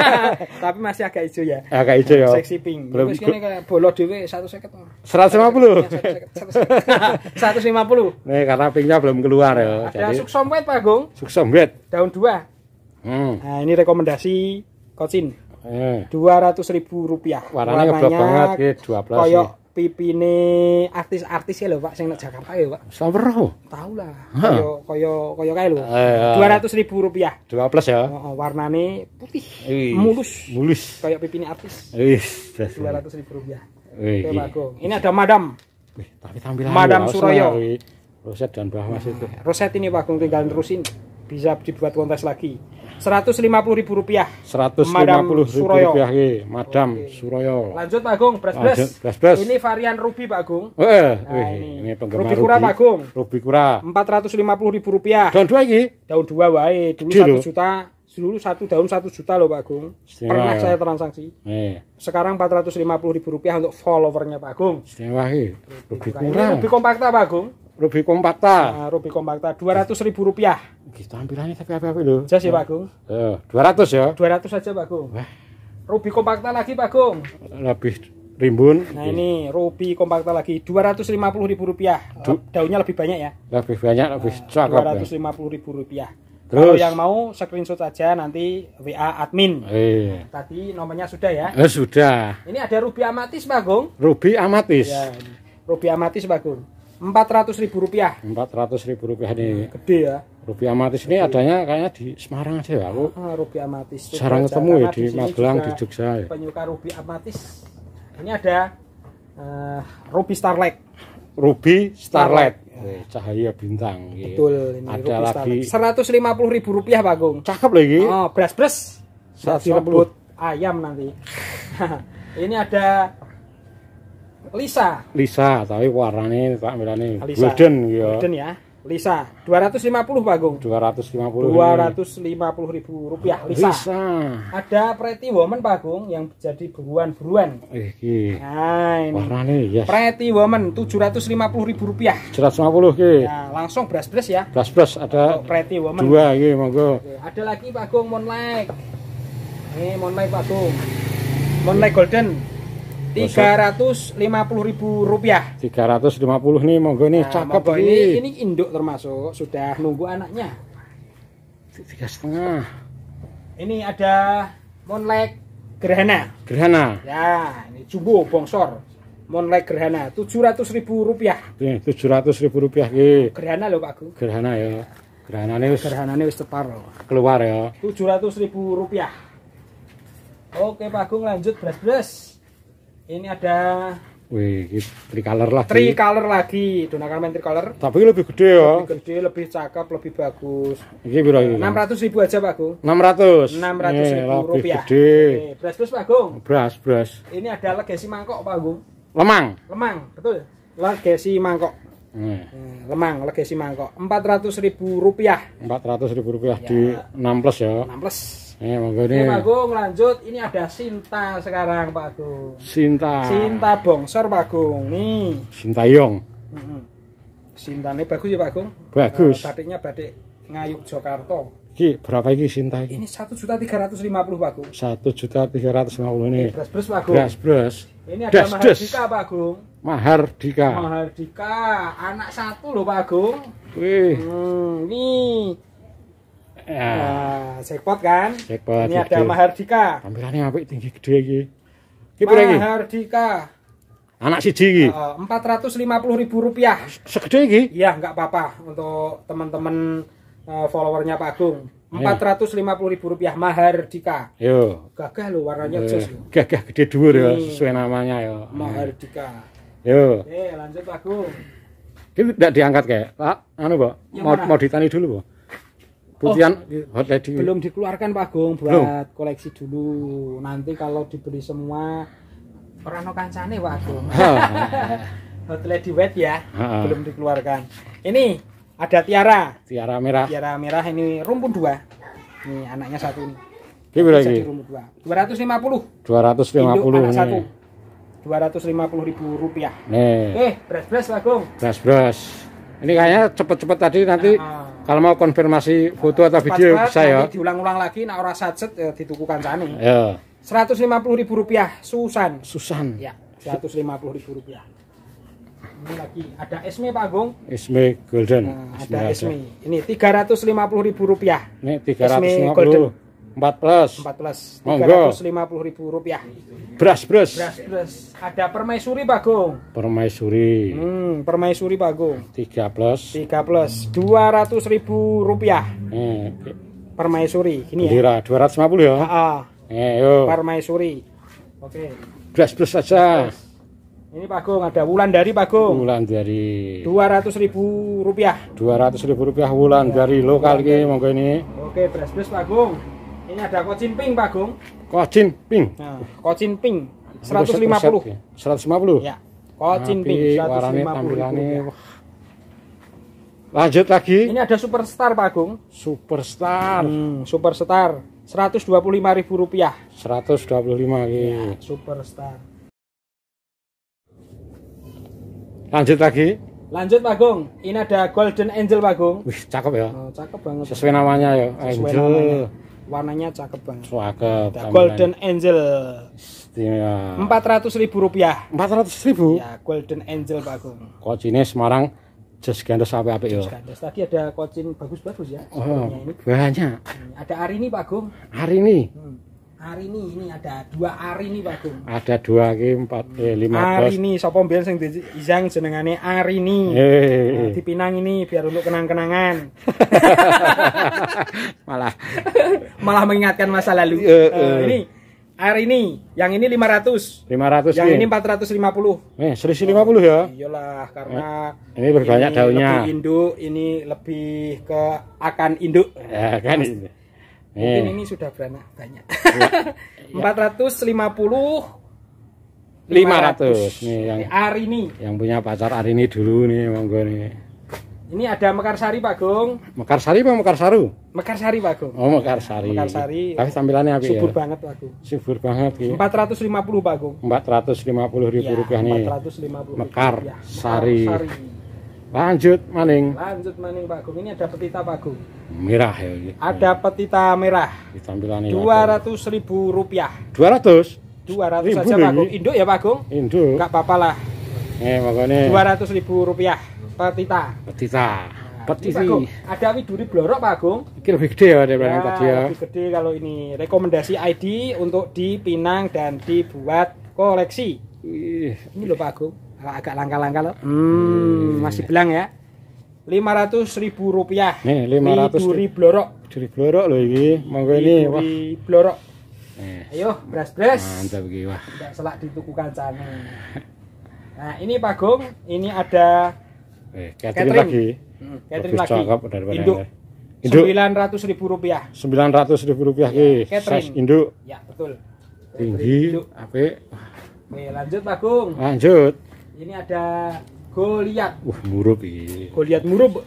Speaker 2: tapi masih agak hijau ya agak hijau ya seksi pink belum terus ini kayak bolo dewe oh. iya, Seratus lima puluh. nih karena pinknya belum keluar ya ada Jadi... wet Pak suksom wet daun dua. hmm. nah ini rekomendasi kocin eh. dua ratus ribu rupiah warnanya, warnanya banget
Speaker 1: gitu, dua koyok
Speaker 2: pipine artis-artis ya lho Pak sing nek Jakarta ya Pak.
Speaker 1: Sawero.
Speaker 2: Tahu lah. Kaya kaya kaya kae eh, Dua ratus ribu rupiah.
Speaker 1: Dua plus ya. Heeh,
Speaker 2: oh, warnane putih. Wih. Mulus. Mulus. Kaya pipine artis.
Speaker 1: Wis. dua
Speaker 2: ratus ribu rupiah. Wih. Pak iya. Ini ada Madam. Wih, tapi tampilan Madam Suroyo.
Speaker 1: Roset dan Bahwas itu.
Speaker 2: Roset ini Pak Gung tinggal nerusin. Bisa dibuat kontes lagi. 150.000 rupiah.
Speaker 1: 150.000 rupiah nggih, Madam Oke. Suroyo. Lanjut
Speaker 2: Pak Agung, bres-bres. Ini varian ruby Pak Agung.
Speaker 1: Heeh, oh, nah, ini. ini penggemar ruby. Kura Pak Agung. Ruby kura.
Speaker 2: 450.000 rupiah. Daun dua iki? Daun dua wae, dulu Dilo. 1 juta. Dulu satu daun satu juta loh Pak Agung. Istimewa, Pernah ya. saya transaksi. Eh. Sekarang 450.000 rupiah untuk followernya Pak Agung.
Speaker 1: Istimewa iki. Ruby kura. Ini ruby
Speaker 2: kompakta Pak Agung. Ruby Kompakta. Nah, Ruby Kompakta ratus ribu rupiah. Gitu tampilannya tapi apa-apa loh? Jas ya Pak Gung.
Speaker 1: Ya, dua ratus ya.
Speaker 2: 200 saja Pak Gung. Wah. Ruby Kompakta lagi Pak Gung.
Speaker 1: Lebih rimbun. Nah, ini
Speaker 2: Ruby Kompakta lagi dua ratus lima puluh ribu rupiah. Du eh, Daunnya lebih banyak ya.
Speaker 1: Lebih banyak, lebih nah, ya. Dua ratus
Speaker 2: lima puluh ribu rupiah. Terus. Kalau yang mau screenshot aja nanti WA admin.
Speaker 1: Eh.
Speaker 2: tadi nomornya sudah ya? Eh,
Speaker 1: sudah.
Speaker 2: Ini ada Ruby Amatis, Pak Gung.
Speaker 1: Ruby Amatis. Ya,
Speaker 2: Ruby Amatis, Pak Gung empat ratus ribu rupiah
Speaker 1: empat ratus ribu rupiah nih hmm, gede ya rupiah amatis ini adanya kayaknya di Semarang aja ya
Speaker 2: aku ah, ah, rupiah amatis jarang ketemu ya di, Magelang di Jogja ya. penyuka rupiah amatis ini ada uh, ruby starlight
Speaker 1: ruby starlight, starlight. Eh, cahaya bintang. Iya. Betul ini. Ada
Speaker 2: seratus lima puluh ribu rupiah Bagong Cakep lagi. Oh, beras beras. Seratus ayam nanti. ini ada Lisa.
Speaker 1: Lisa, tapi warnanya Pak Milani, golden gitu ya. Golden ya.
Speaker 2: Lisa, 250 Pak Gung. 250. 250 ribu rupiah Lisa. Lisa. Ada Pretty Woman Pak Gung yang jadi buruan-buruan. Eh, Iki. Iya. Nah, ini.
Speaker 1: Warnanya yes. Iya.
Speaker 2: Pretty Woman 750 ribu rupiah.
Speaker 1: 750 ki. Iya. Ya,
Speaker 2: langsung beras-beras ya.
Speaker 1: Beras-beras ada Oh,
Speaker 2: Pretty Woman. Dua
Speaker 1: ki monggo.
Speaker 2: Ada lagi Pak Gung Moonlight. Ini Moonlight Pak Gung. Moonlight Golden Tiga ratus lima puluh ribu rupiah
Speaker 1: Tiga ratus lima puluh nih monggo nih nah, cakep monggo ini, ini
Speaker 2: induk termasuk sudah nunggu anaknya tiga setengah ini ada monlek gerhana gerhana ya ini jumbo bongsor monlek gerhana tujuh ratus ribu rupiah
Speaker 1: tujuh ratus ribu rupiah ki. gerhana loh pak gerhana ya gerhana ini gerhana ini setepar keluar ya
Speaker 2: Tujuh ratus ribu rupiah Oke Pak Agung lanjut beres-beres ini ada
Speaker 1: Wih, tricolor lagi. Tricolor
Speaker 2: lagi, Dona nah, main tricolor.
Speaker 1: Tapi lebih gede ya. Lebih
Speaker 2: gede, lebih cakep, lebih bagus.
Speaker 1: Iki ini. Enam
Speaker 2: 600 ribu aja, Pak Gung. ratus. Enam ratus iya, ribu lebih rupiah. Gede. Oke, beras Pak Gung.
Speaker 1: Beras, beras.
Speaker 2: Ini ada legasi mangkok, Pak Gung. Lemang. Lemang, betul. Legasi mangkok. Hmm. Lemang, legasi mangkok. Empat ratus ribu rupiah.
Speaker 1: Empat ratus ribu rupiah ya. di enam plus ya. Enam plus. Ini iya, monggo nih. Agung
Speaker 2: lanjut, ini ada Sinta sekarang Pak Agung.
Speaker 1: Sinta.
Speaker 2: Sinta bongsor Pak Agung. Nih.
Speaker 1: Sinta Yong.
Speaker 2: Sinta ini bagus ya Pak Agung? Bagus. Uh, batiknya batik Ngayuk Jakarta.
Speaker 1: Ki, berapa ini Sinta Ini
Speaker 2: satu juta tiga ratus lima puluh Pak Agung.
Speaker 1: Satu juta tiga ratus lima puluh ini. Bres-bres Pak Agung. Bres-bres. Ini ada Mahardika Pak Agung. Mahardika.
Speaker 2: Mahardika, anak satu loh Pak Agung. Wih. Hmm, nih Ya. Nah, jackpot kan? Jackpot. Ini ada Mahardika.
Speaker 1: Tampilannya apa tinggi gede iki. Iki pira iki?
Speaker 2: Mahardika. Anak siji iki. Eh, eh, empat ratus lima puluh ribu rupiah. Segede iki? Iya, enggak apa-apa untuk teman-teman uh, followernya Pak Agung. Empat ratus lima puluh ribu rupiah Mahardika. Yo. Gagah lo warnanya jos.
Speaker 1: Gagah gede dhuwur ya sesuai namanya ya. Mahardika.
Speaker 2: Yo. Oke, lanjut Pak Agung.
Speaker 1: Ini tidak diangkat kayak, Pak, anu, Pak, mau, mau ditani dulu, Pak. Putihan oh, hot lady. Belum
Speaker 2: dikeluarkan Pak Gung buat belum. koleksi dulu. Nanti kalau dibeli semua orang kancane Pak Gung. hot lady wet ya. belum dikeluarkan. Ini ada tiara. Tiara merah. Tiara merah ini rumpun dua. Ini anaknya satu ini. Ini lagi. Rumpun dua. 250.
Speaker 1: 250. Induk anak ini. satu.
Speaker 2: 250 ribu rupiah.
Speaker 1: Nih. Eh,
Speaker 2: beras-beras Pak Gung.
Speaker 1: Beras-beras. Ini kayaknya cepet-cepet tadi nanti ah, ah kalau mau konfirmasi foto atau video cepat, bisa ya
Speaker 2: diulang-ulang lagi nak orang sajet ya ditukukan kancane ya seratus lima puluh ribu rupiah Susan Susan ya puluh ribu rupiah ini lagi ada Esme Pak Agung
Speaker 1: Esme Golden nah, ada Esme,
Speaker 2: ratus ini puluh ribu rupiah
Speaker 1: ini tiga ratus lima puluh empat
Speaker 2: empat plus, lima puluh ribu rupiah beras beras beras beras ada permaisuri Pak Gong permaisuri hmm, permaisuri Pak Gong tiga plus tiga plus dua ratus ribu rupiah hmm permaisuri ini
Speaker 1: ya dua ratus lima puluh ya. Eh, yo.
Speaker 2: permaisuri oke okay.
Speaker 1: beras beras saja
Speaker 2: ini Pak Gong ada wulan dari Pak Gong
Speaker 1: wulan dari
Speaker 2: dua ratus ribu rupiah
Speaker 1: dua ratus ribu rupiah wulan iya. dari lokal ini monggo ini
Speaker 2: oke okay, beras beras Pak Gong ini ada kocin pink Pak Gung.
Speaker 1: Kocin pink.
Speaker 2: Nah, kocin pink 150. 150. Ya. Kocin pink 150. Lanjut lagi. Ini ada superstar Pak Gung. Superstar. Hmm, superstar. rp ribu rupiah.
Speaker 1: 125 lagi. Ya, superstar. Lanjut lagi.
Speaker 2: Lanjut Pak Gung. Ini ada Golden Angel Pak Gung.
Speaker 1: Wih, cakep ya.
Speaker 2: Oh, cakep banget. Sesuai
Speaker 1: namanya ya, Angel. Namanya
Speaker 2: warnanya cakep banget cakep golden angel
Speaker 1: iya. empat
Speaker 2: ratus ribu rupiah empat ratus ribu ya golden angel pak Agung
Speaker 1: kocine Semarang just gandos sampai apa ya gandos
Speaker 2: tadi ada kocin bagus-bagus ya oh, ini. banyak ada hari ini pak Agung
Speaker 1: hari ini hmm.
Speaker 2: Ari ini ini ada dua hari ini Pak Gung.
Speaker 1: Ada dua ki empat
Speaker 2: eh lima hari ini sapa biasa yang izang jenengane Ari ini. Eh. Nah, di pinang ini biar untuk kenang-kenangan.
Speaker 1: malah
Speaker 2: malah mengingatkan masa lalu. Eh, uh, ini hari ini, yang ini 500. 500. Yang ini, ini 450. Eh, selisih 50 ya. Oh, iyalah, karena eh, ini berbanyak ini daunnya. Lebih induk, ini lebih ke akan induk. Ya, kan. Mungkin oh. ini sudah beranak banyak. Iya. Empat ratus lima puluh. Lima ratus nih yang Arini.
Speaker 1: Yang punya pacar hari ini dulu nih monggo nih.
Speaker 2: Ini ada Mekarsari Pak Gong.
Speaker 1: Mekarsari Pak Mekarsaru.
Speaker 2: Mekarsari Pak Gong. Oh
Speaker 1: Mekarsari. Mekarsari. Tapi tampilannya apa ya Subur banget Pak Gong. Subur banget. Iya. Empat
Speaker 2: ratus lima puluh Pak Gong.
Speaker 1: Empat ratus lima puluh ribu ya, rupiah nih. Empat ratus lima puluh. Mekarsari. Mekarsari. Lanjut maning.
Speaker 2: Lanjut maning Pak Gung. Ini ada petita Pak Gung.
Speaker 1: Merah ya. Gitu. Ada
Speaker 2: petita merah.
Speaker 1: Ditampilannya. Dua
Speaker 2: ratus ribu rupiah.
Speaker 1: Dua ratus.
Speaker 2: Dua ratus saja Pak Gung. Induk ya Pak Gung? Induk. nggak apa-apa lah. Eh makanya. Dua ratus ribu rupiah petita.
Speaker 1: Petita. Nah, petisi. Ini,
Speaker 2: ada widuri blorok Pak Agung.
Speaker 1: Ini lebih gede ya daripada ya, tadi ya. Lebih
Speaker 2: gede kalau ini. Rekomendasi ID untuk dipinang dan dibuat koleksi. Ih. Ini loh Pak Agung agak langka-langka loh. Hmm, hmm, masih belang ya. Lima ratus ribu rupiah. Nih lima ratus. Duri blorok.
Speaker 1: Duri blorok loh ini. Monggo ini. wah. blorok. Eh. Ayo,
Speaker 2: beras-beras. Mantap gini wah. Tidak selak di tuku kancane. Nah ini Pak Gong, ini ada eh, catering, catering lagi. Cakap hmm, catering lagi. Cakep, induk. Sembilan ratus ribu rupiah.
Speaker 1: Sembilan ratus ribu rupiah ya, ke. induk. Ya betul. Tinggi, apa?
Speaker 2: Oke, lanjut Pak Gong. Lanjut. Ini ada Goliat.
Speaker 1: Wah, murub ini. Goliat
Speaker 2: murub.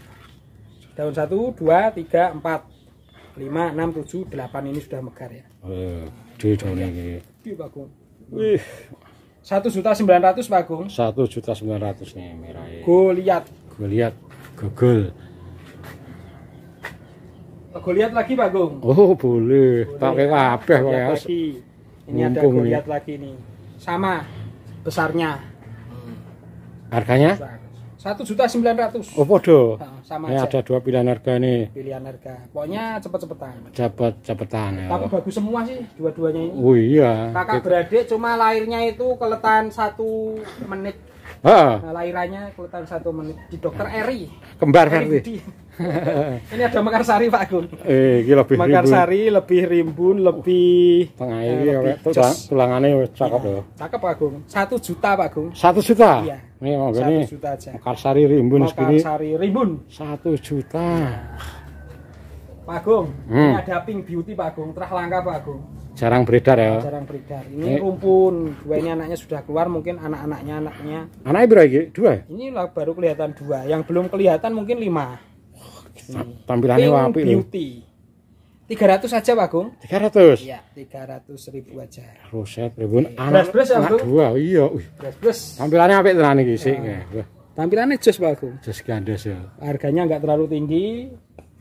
Speaker 2: Daun 1 2 3 4 5 6 7 8 ini sudah mekar ya.
Speaker 1: Eh, di daun ini.
Speaker 2: Di Pak Wih. satu juta sembilan ratus bagong Satu juta sembilan
Speaker 1: ratus nih merah.
Speaker 2: ini. Goliat.
Speaker 1: Goliat. Gogol.
Speaker 2: Goliat lagi Pak Gung.
Speaker 1: Oh, boleh. boleh. Pakai kabeh Pak. ya.
Speaker 2: Ini ada Goliat lagi nih. Sama besarnya. Harganya? Satu juta sembilan ratus. Oh podo. sama ini ya, ada
Speaker 1: dua pilihan harga nih.
Speaker 2: Pilihan harga. Pokoknya cepet-cepetan.
Speaker 1: Cepet cepetan. Ya. Tapi
Speaker 2: bagus semua sih dua-duanya ini. Oh
Speaker 1: iya. Kakak gitu. beradik
Speaker 2: cuma lahirnya itu keletan satu menit. Ah. lahirannya keletan satu menit di dokter nah. Eri.
Speaker 1: Kembar Eri.
Speaker 2: ini ada sari Pak Agung.
Speaker 1: Eh, ini lebih Mekarsari,
Speaker 2: rimbun. lebih rimbun, lebih ini eh, lebih oleh tulang,
Speaker 1: tulangane wis cakep iya. loh.
Speaker 2: Cakep Pak Gun. Satu juta Pak Agung. Satu juta? Iya. Ini monggo ini. juta aja.
Speaker 1: sari rimbun segini. sari
Speaker 2: rimbun. Satu juta. Pak Agung, hmm. ini ada Pink Beauty Pak Agung. terah langka Pak Agung.
Speaker 1: Jarang beredar ya. Jarang
Speaker 2: beredar. Ini, ini. Eh. rumpun, dua ini anaknya sudah keluar, mungkin anak-anaknya anaknya.
Speaker 1: Anaknya berapa ini? Dua?
Speaker 2: Ini baru kelihatan dua, yang belum kelihatan mungkin lima
Speaker 1: tampilannya wapi lho
Speaker 2: beauty 300 aja Pak Agung 300 iya 300 ribu aja
Speaker 1: roset ribuan iya. anak plus anak dua iya
Speaker 2: plus plus tampilannya
Speaker 1: apa tenan iki sik ya.
Speaker 2: tampilannya jos Pak Agung
Speaker 1: jos gandes ya
Speaker 2: harganya nggak terlalu tinggi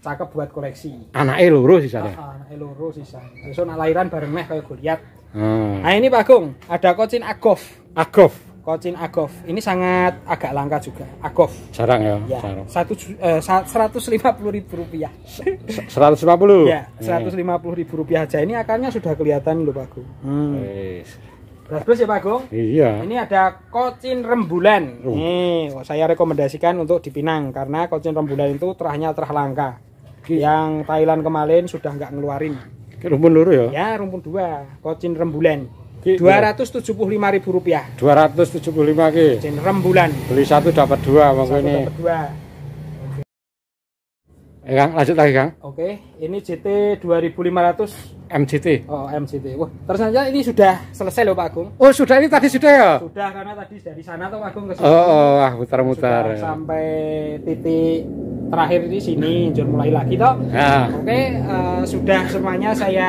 Speaker 2: cakep buat koleksi anaknya loro sih sana ah, ah, anak anaknya loro sih sana besok anak lahiran bareng meh kalau gue lihat
Speaker 1: hmm. nah ini
Speaker 2: Pak Agung ada kocin agov agov Kocin Agov. Ini sangat agak langka juga. Agov. Jarang ya. ya. Satu eh, seratus lima puluh ribu rupiah.
Speaker 1: Seratus lima puluh. Ya, iya. seratus
Speaker 2: lima puluh ribu rupiah aja. Ini akarnya sudah kelihatan loh Pak Gung. Hmm. ya Pak Gung. Iya. Ini ada kocin rembulan. Uh. Oh. Nih, saya rekomendasikan untuk dipinang karena kocin rembulan itu terahnya terah langka. Gini. Yang Thailand kemarin sudah nggak ngeluarin.
Speaker 1: rumpun dulu ya?
Speaker 2: Ya, rumpun dua. Kocin rembulan. Iya. dua ratus tujuh puluh lima ribu rupiah
Speaker 1: dua ratus tujuh puluh lima ki rembulan beli satu dapat dua bang ini dapat dua Ya, Kang, lanjut lagi, Kang.
Speaker 2: Oke, ini GT ratus
Speaker 1: mct Oh,
Speaker 2: mct Wah, terus ini sudah selesai loh, Pak Agung.
Speaker 1: Oh, sudah ini tadi sudah ya?
Speaker 2: Sudah, karena tadi dari sana tuh Pak Agung ke sini. Oh, oh ah,
Speaker 1: mutar-mutar. Ya.
Speaker 2: Sampai titik terakhir di sini, jor mulai lagi toh. Nah. Oke, uh, sudah semuanya saya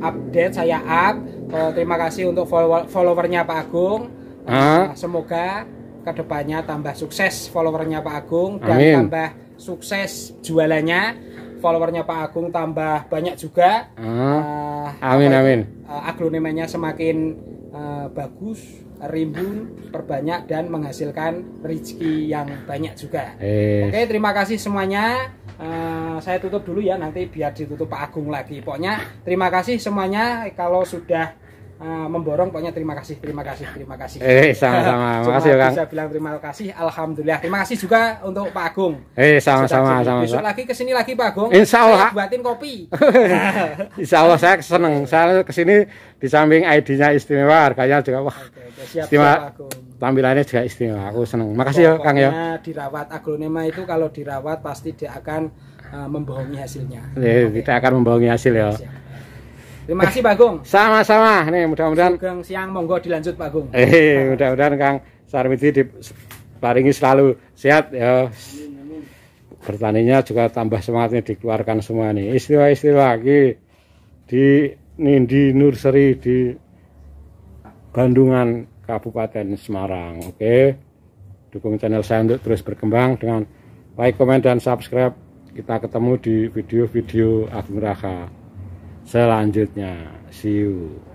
Speaker 2: update, saya up Eh, terima kasih untuk followernya Pak Agung. Uh, semoga kedepannya tambah sukses followernya Pak Agung dan Amin. tambah sukses jualannya. Followernya Pak Agung tambah banyak juga.
Speaker 1: Uh, amin ya? amin.
Speaker 2: Uh, aglonemanya semakin uh, bagus rimbun, perbanyak dan menghasilkan rezeki yang banyak juga.
Speaker 1: Eh. Oke,
Speaker 2: terima kasih semuanya. Uh, saya tutup dulu ya nanti biar ditutup Pak Agung lagi. Pokoknya terima kasih semuanya kalau sudah uh, memborong pokoknya terima kasih terima kasih terima kasih eh sama-sama makasih ya Kang bisa bilang terima kasih alhamdulillah terima kasih juga untuk Pak Agung
Speaker 1: eh sama-sama sama besok lagi
Speaker 2: kesini lagi Pak Agung Insya Allah saya buatin kopi
Speaker 1: Insya Allah saya seneng saya kesini di samping ID-nya istimewa harganya juga wah okay,
Speaker 2: okay. Siap, istimewa Pak
Speaker 1: tampilannya juga istimewa aku seneng makasih ya Kang ya
Speaker 2: dirawat aglonema itu kalau dirawat pasti dia akan uh, membohongi hasilnya
Speaker 1: ya, okay. tidak akan membohongi hasil ya Siap.
Speaker 2: Terima kasih Pak Gung. Sama-sama. Nih mudah-mudahan Sugeng siang monggo dilanjut Pak Gung. Eh,
Speaker 1: mudah-mudahan Kang Sarwiti diparingi selalu sehat ya. Amin, juga tambah semangatnya dikeluarkan semua nih. Istilah-istilah lagi di Nindi Nursery di Bandungan Kabupaten Semarang. Oke. Dukung channel saya untuk terus berkembang dengan like, komen dan subscribe. Kita ketemu di video-video Agung Raka selanjutnya. See you.